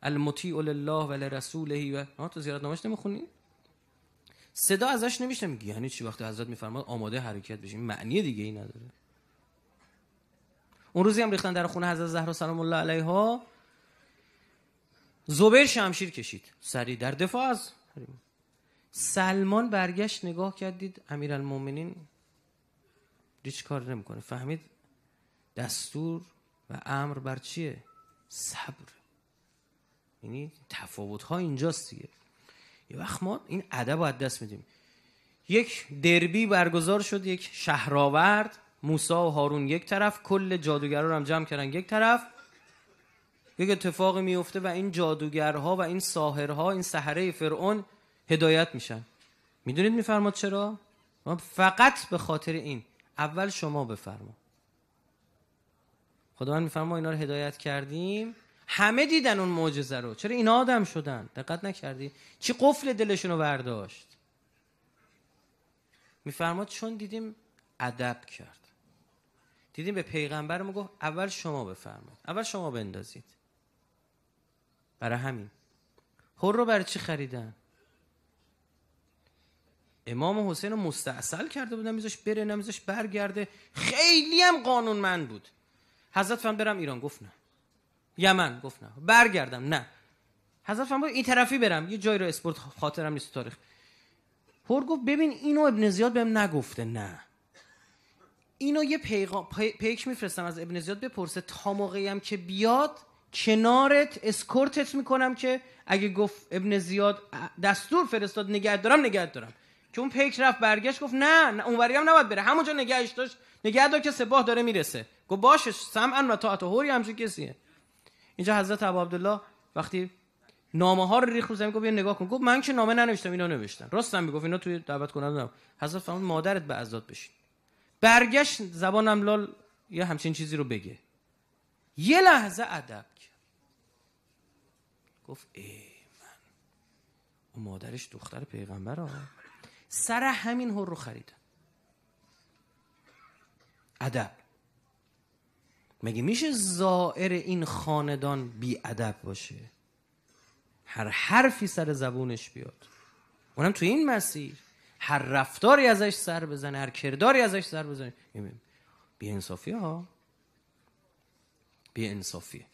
المطیع لله و لرسوله و ها تو زیارت نمیخونی صدا ازش نمیشه میگی یعنی چی وقتی حضرت میفرماد آماده حرکت بشین معنی دیگه ای نداره اون روزی هم ریختن در خونه حضرت زهرا سلام الله علیها زبیر شمشیر کشید سری در دفاع از سلمان برگشت نگاه کردید امیرالمومنین ریچ کار نمیکنه فهمید دستور و امر بر چیه صبر یعنی تفاوت ها اینجاست دیگه یه وقت ما این ادب از دست میدیم یک دربی برگزار شد یک شهرآورد موسا و هارون یک طرف کل رو هم جمع کردن یک طرف یک اتفاقی میفته و این جادوگرها و این ساحرها این سحره فرعون هدایت میشن میدونید میفرماد چرا فقط به خاطر این اول شما بفرما خداوند میفرما اینا رو هدایت کردیم همه دیدن اون معجزه رو چرا اینا آدم شدن دقت نکردی چی قفل دلشون رو برداشت میفرماد چون دیدیم ادب کرد دیدیم به پیغمبر ما گفت اول شما بفرمایید اول شما بندازید برای همین هر رو برای چی خریدن امام حسین رو مستاصل کرده بودن میذاش بره نمیذاش برگرده خیلی هم قانون من بود حضرت فهم برم ایران گفت نه یمن گفت نه برگردم نه حضرت فرمود این طرفی برم یه جایی رو اسپورت خاطرم نیست تاریخ پر گفت ببین اینو ابن زیاد بهم نگفته نه اینو یه پیغام پیک میفرستم از ابن زیاد بپرسه تا موقعی هم که بیاد کنارت اسکورتت میکنم که اگه گفت ابن زیاد دستور فرستاد نگه دارم نگه دارم که اون پیک رفت برگشت گفت نه, نه اونوری هم نباید بره همونجا نگهش داشت نگه دار که سباه داره میرسه گفت باشه سمعن و طاعت اتا هوری کسیه اینجا حضرت عبدالله وقتی نامه ها رو ریخت زمین گفت بیا نگاه کن گفت من که نامه ننوشتم اینا نوشتن راستم میگفت اینا توی دعوت کننده حضرت فرمود مادرت به ازاد بشین برگشت زبانم لال یا همچین چیزی رو بگه یه لحظه ادب کرد گفت ای من مادرش دختر پیغمبر ها سر همین هر رو خریدن ادب مگه میشه زائر این خاندان ادب باشه هر حرفی سر زبونش بیاد اونم تو این مسیر هر رفتاری ازش سر بزنه هر کرداری ازش سر بزنه بی انصافی ها بی انصافی.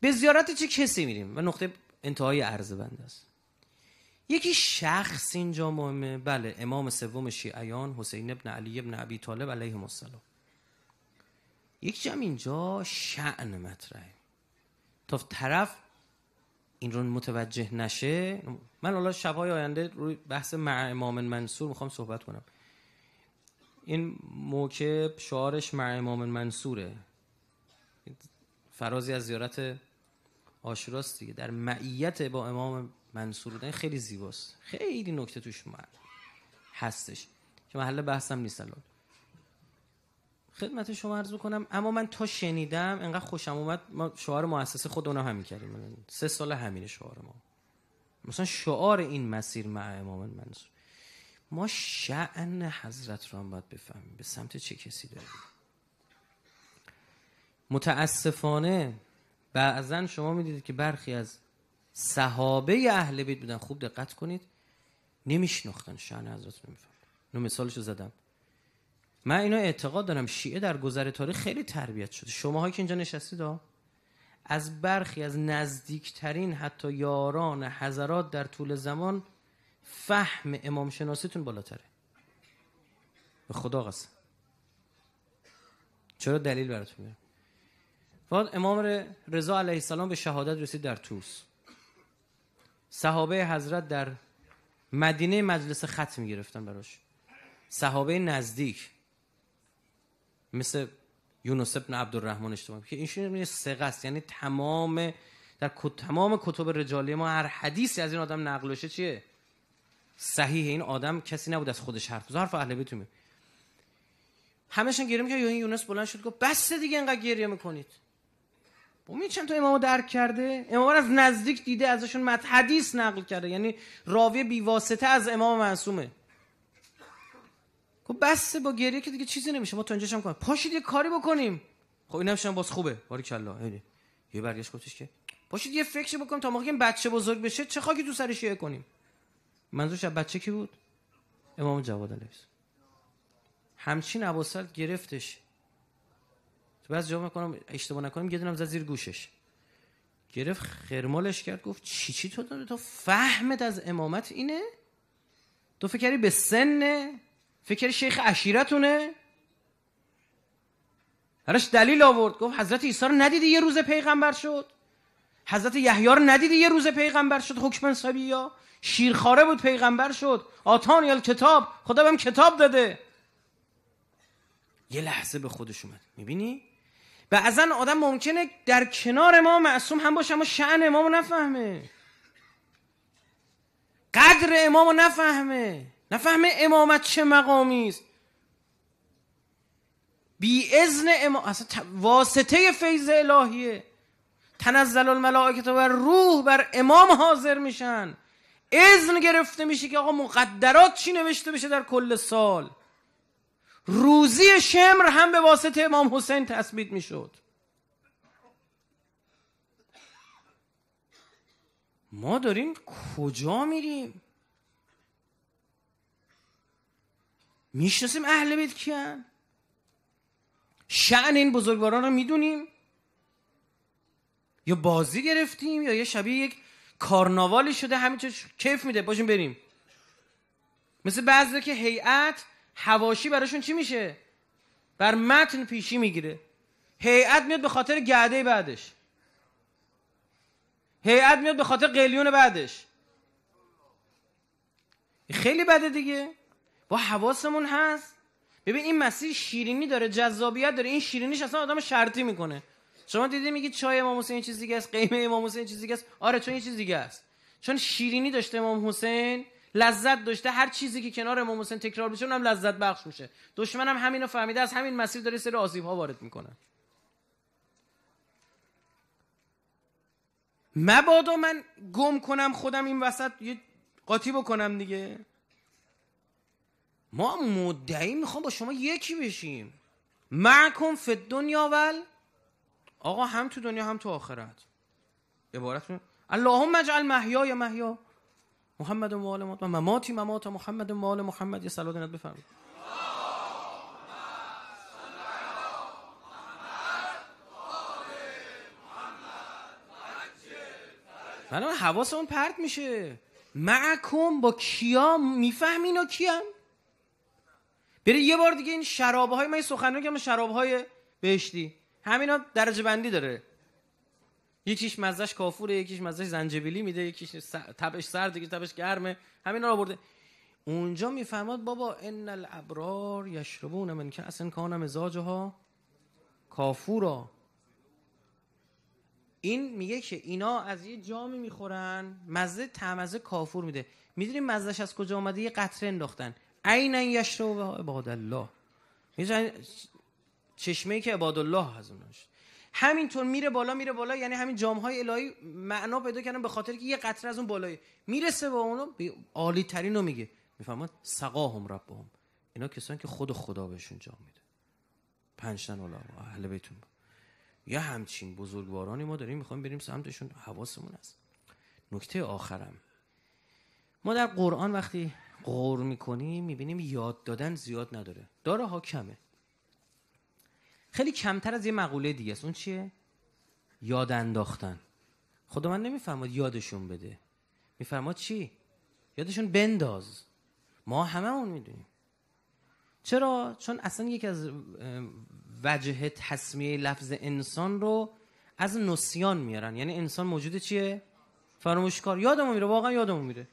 به زیارت چه کسی میریم و نقطه انتهای عرض بند است یکی شخص اینجا مهمه بله امام سوم شیعیان حسین ابن علی ابن ابی طالب علیه السلام یک اینجا شعن مطرحه تا طرف این رو متوجه نشه من حالا شبهای آینده روی بحث مع امام منصور میخوام صحبت کنم این موکب شعارش مع امام منصوره فرازی از زیارت آشراستی دیگه در معیت با امام منصور خیلی زیباست خیلی نکته توش من هستش که محل بحثم نیست الان خدمت شما عرض کنم اما من تا شنیدم انقدر خوشم اومد ما شعار مؤسسه خود اونا همین کردیم سه سال همین شعار ما مثلا شعار این مسیر مع امام منصور ما شعن حضرت رو هم باید بفهمیم به سمت چه کسی داریم متاسفانه بعضا شما میدیدید که برخی از صحابه اهل بیت بودن خوب دقت کنید نمیشناختن شان حضرت رو نو مثالشو زدم من اینو اعتقاد دارم شیعه در گذر تاریخ خیلی تربیت شده شماهایی که اینجا نشستید ها از برخی از نزدیکترین حتی یاران حضرات در طول زمان فهم امام شناسیتون بالاتره به خدا قسم چرا دلیل براتون میارم امام رضا علیه السلام به شهادت رسید در توس صحابه حضرت در مدینه مجلس ختم گرفتن براش صحابه نزدیک مثل یونس ابن عبدالرحمن اشتباه که این سقه است یعنی تمام در تمام کتب رجالی ما هر حدیثی از این آدم نقلشه چیه صحیح این آدم کسی نبود از خودش حرف زار حرف اهل بیت همشون گریه میکرد یونس بلند شد گفت بس دیگه اینقدر گریه میکنید با چند تا امامو درک کرده امام از نزدیک دیده ازشون مت حدیث نقل کرده یعنی راوی بیواسطه از امام معصومه خب بس با گریه که دیگه چیزی نمیشه ما تو اینجاشم کنیم پاشید یه کاری بکنیم خب اینم شما باز خوبه باریکلا کلا یه برگشت گفتش که پاشید یه فکر بکنیم تا موقعی این بچه بزرگ بشه چه خاکی تو سرش کنیم منظورش بچه کی بود امام جواد علیه همچین عباسل گرفتش تو بعضی جواب میکنم اشتباه نکنم یه دونم زد زیر گوشش گرفت خرمالش کرد گفت چی چی تو داره تو فهمت از امامت اینه تو فکری به سنه فکر شیخ عشیرتونه هرش دلیل آورد گفت حضرت عیسی رو ندیدی یه روز پیغمبر شد حضرت یحیی رو ندیدی یه روز پیغمبر شد حکم یا شیرخاره بود پیغمبر شد آتان یا کتاب خدا بهم کتاب داده یه لحظه به خودش اومد میبینی بعضا آدم ممکنه در کنار ما معصوم هم باشه اما شعن امامو نفهمه قدر امامو نفهمه نفهمه امامت چه مقامی است بی اذن امام اصلا واسطه فیض الهیه تنزل الملائکه و روح بر امام حاضر میشن اذن گرفته میشه که آقا مقدرات چی نوشته بشه در کل سال روزی شمر هم به واسطه امام حسین تثبیت میشد ما داریم کجا میریم میشناسیم اهل بیت کیان شعن این بزرگواران رو میدونیم یا بازی گرفتیم یا یه شبیه یک کارناوالی شده همینطور کیف میده باشیم بریم مثل بعضی که هیئت هواشی براشون چی میشه بر متن پیشی میگیره هیئت میاد به خاطر گعده بعدش هیئت میاد به خاطر قلیون بعدش خیلی بده دیگه با حواسمون هست ببین این مسیر شیرینی داره جذابیت داره این شیرینیش اصلا آدم شرطی میکنه شما دیدی میگی چای امام حسین چیز دیگه است قیمه امام حسین چیز دیگه است آره چون یه چیز دیگه است چون شیرینی داشته امام حسین لذت داشته هر چیزی که کنار امام حسین تکرار بشه اونم لذت بخش میشه دشمنم هم همینو فهمیده از همین مسیر داره سری آسیب ها وارد میکنه مبادا من گم کنم خودم این وسط یه قاطی بکنم دیگه ما مدعی میخوام با شما یکی بشیم معکم فی دنیا ول آقا هم تو دنیا هم تو آخرت عبارت اللهم اجعل محیا یا محیا محمد و آل محمد و مماتی ممات محمد و آل محمد یه سلوات نت بفرمایید بله، من حواس اون پرت میشه معکم با کیا میفهمین اینا کیم بره یه بار دیگه این شرابه های من سخنرانی کردم شرابه های بهشتی همینا درجه بندی داره یکیش مزش کافور یکیش مزش زنجبیلی میده یکیش تبش سرد یکیش تبش گرمه همینا رو برده. اونجا میفهمد بابا ان الابرار یشربون من که اصلا کان مزاجها کافورا این میگه که اینا از یه جامی میخورن مزه تمزه کافور میده میدونی مزش از کجا آمده یه قطره انداختن عین یشرب عباد الله میدونی چشمه که عباد الله از همینطور میره بالا میره بالا یعنی همین جام های الهی معنا پیدا کردن به خاطر که یه قطره از اون بالای میرسه به اونو عالی ترین رو میگه میفهمد سقاهم ربهم اینا کسان که خود خدا بهشون جام میده پنج تن اهل بیتون یا همچین بزرگوارانی ما داریم میخوایم بریم سمتشون حواسمون هست نکته آخرم ما در قرآن وقتی قر میکنیم میبینیم یاد دادن زیاد نداره داره ها خیلی کمتر از یه مقوله دیگه است اون چیه یاد انداختن خدا من نمیفرماد یادشون بده میفرماد چی یادشون بنداز ما اون میدونیم چرا چون اصلا یکی از وجه تصمیه لفظ انسان رو از نسیان میارن یعنی انسان موجود چیه فراموشکار یادمون میره واقعا یادمون میره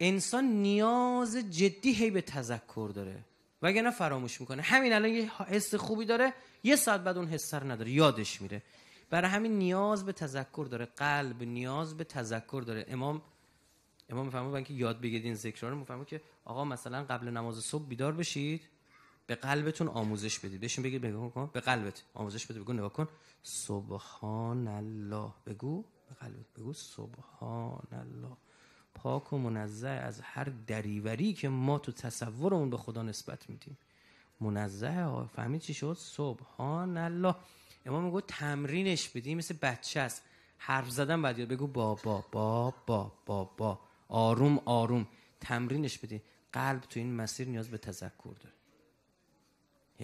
انسان نیاز جدی هی به تذکر داره وگرنه فراموش میکنه همین الان یه حس خوبی داره یه ساعت بعد اون حس سر نداره یادش میره برای همین نیاز به تذکر داره قلب نیاز به تذکر داره امام امام میفهمه که یاد بگیرید این ذکرها رو میفهمه که آقا مثلا قبل نماز صبح بیدار بشید به قلبتون آموزش بدید بشین بگید بگو کن به قلبت آموزش بده بگو نگاه کن سبحان الله بگو به قلبت بگو سبحان الله پاک و منزه از هر دریوری که ما تو تصورمون به خدا نسبت میدیم منزه فهمید چی شد سبحان الله امام میگو تمرینش بدیم مثل بچه است حرف زدن بعد بگو بابا بابا بابا با با آروم آروم تمرینش بدی قلب تو این مسیر نیاز به تذکر داره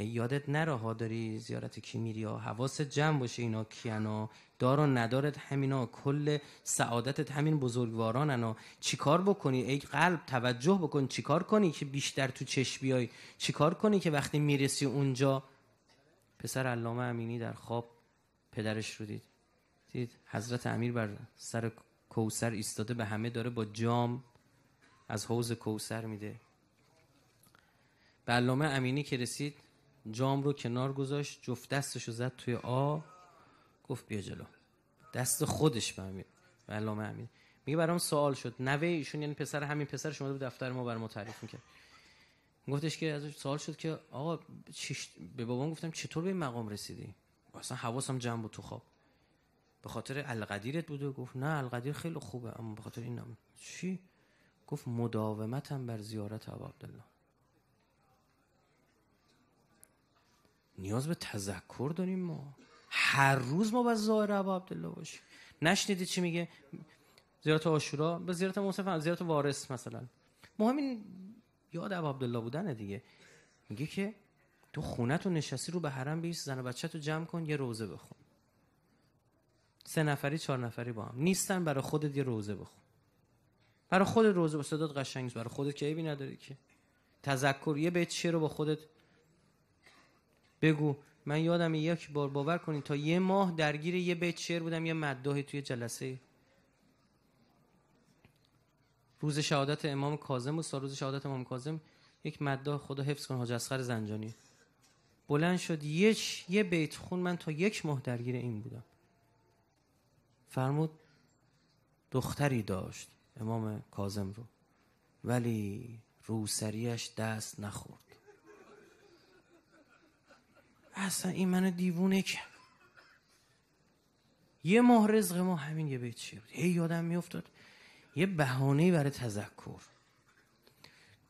یادت نره ها داری زیارت کی میری ها حواست جمع باشه اینا کیانا دار و ندارت همینا کل سعادتت همین بزرگواراننا چیکار بکنی ای قلب توجه بکن چیکار کنی که بیشتر تو چشم بیای چیکار کنی که وقتی میرسی اونجا پسر علامه امینی در خواب پدرش رو دید دید حضرت امیر بر سر کوسر ایستاده به همه داره با جام از حوز کوسر میده به علامه امینی که رسید جام رو کنار گذاشت جفت دستش رو زد توی آ گفت بیا جلو دست خودش به امیر میگه برام سوال شد نوه ایشون یعنی پسر همین پسر شما بود دفتر ما بر تعریف میکرد گفتش که ازش سوال شد که آقا چش... به بابام گفتم چطور به این مقام رسیدی اصلا حواسم جمع بود تو خواب به خاطر القدیرت بوده گفت نه القدیر خیلی خوبه اما به خاطر این نام چی گفت مداومتم بر زیارت ابو نیاز به تذکر داریم ما هر روز ما باید ظاهر ابا عبدالله باشیم نشنیدی چی میگه زیارت آشورا به زیارت هم زیارت وارث مثلا مهم این یاد ابا عبدالله بودنه دیگه میگه که تو خونت تو نشستی رو به حرم بیست زن و بچه تو جمع کن یه روزه بخون سه نفری چهار نفری با هم نیستن برای خودت یه روزه بخون برای خودت روزه با صدات قشنگ برای خودت که عیبی نداره که تذکر یه بیت شعر رو با خودت بگو من یادم یک بار باور کنید تا یه ماه درگیر یه بیت شعر بودم یه مداحی توی جلسه روز شهادت امام کاظم و سال روز شهادت امام کاظم یک مداح خدا حفظ کن حاج اسخر زنجانی بلند شد یک یه بیت خون من تا یک ماه درگیر این بودم فرمود دختری داشت امام کاظم رو ولی روسریش دست نخورد اصلا این منو دیوونه کرد یه ماه رزق ما همین یه بیت شعر بود هی یادم میافتاد یه بهانه برای تذکر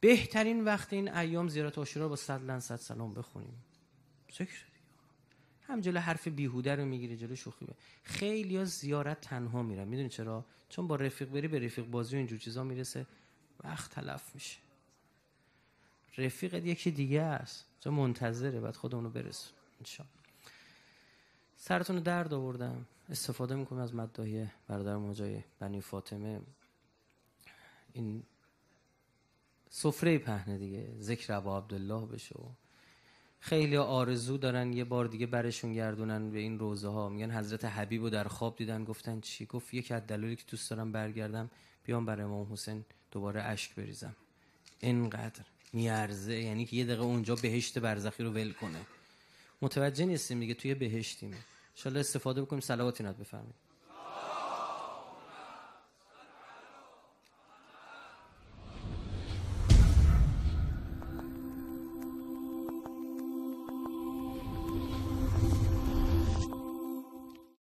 بهترین وقت این ایام زیارت عاشورا با صد لن صد سلام بخونیم ذکر هم جلو حرف بیهوده رو میگیره جلو شوخی به خیلی ها زیارت تنها میرن میدونی چرا چون با رفیق بری به رفیق بازی و اینجور چیزا میرسه وقت تلف میشه رفیقت یکی دیگه است تو منتظره بعد خودمونو برسون سرتون درد آوردم استفاده میکنم از مدداهی برادر مجای بنی فاطمه این سفره پهنه دیگه ذکر ابا عبدالله بشه و خیلی آرزو دارن یه بار دیگه برشون گردونن به این روزه ها میگن حضرت حبیب رو در خواب دیدن گفتن چی گفت یکی از دلایلی که دوست دارم برگردم بیام بر امام حسین دوباره اشک بریزم اینقدر میارزه یعنی که یه دقیقه اونجا بهشت برزخی رو ول کنه متوجه نیستیم دیگه توی بهشتیم ان استفاده بکنیم سلواتی بفرمایید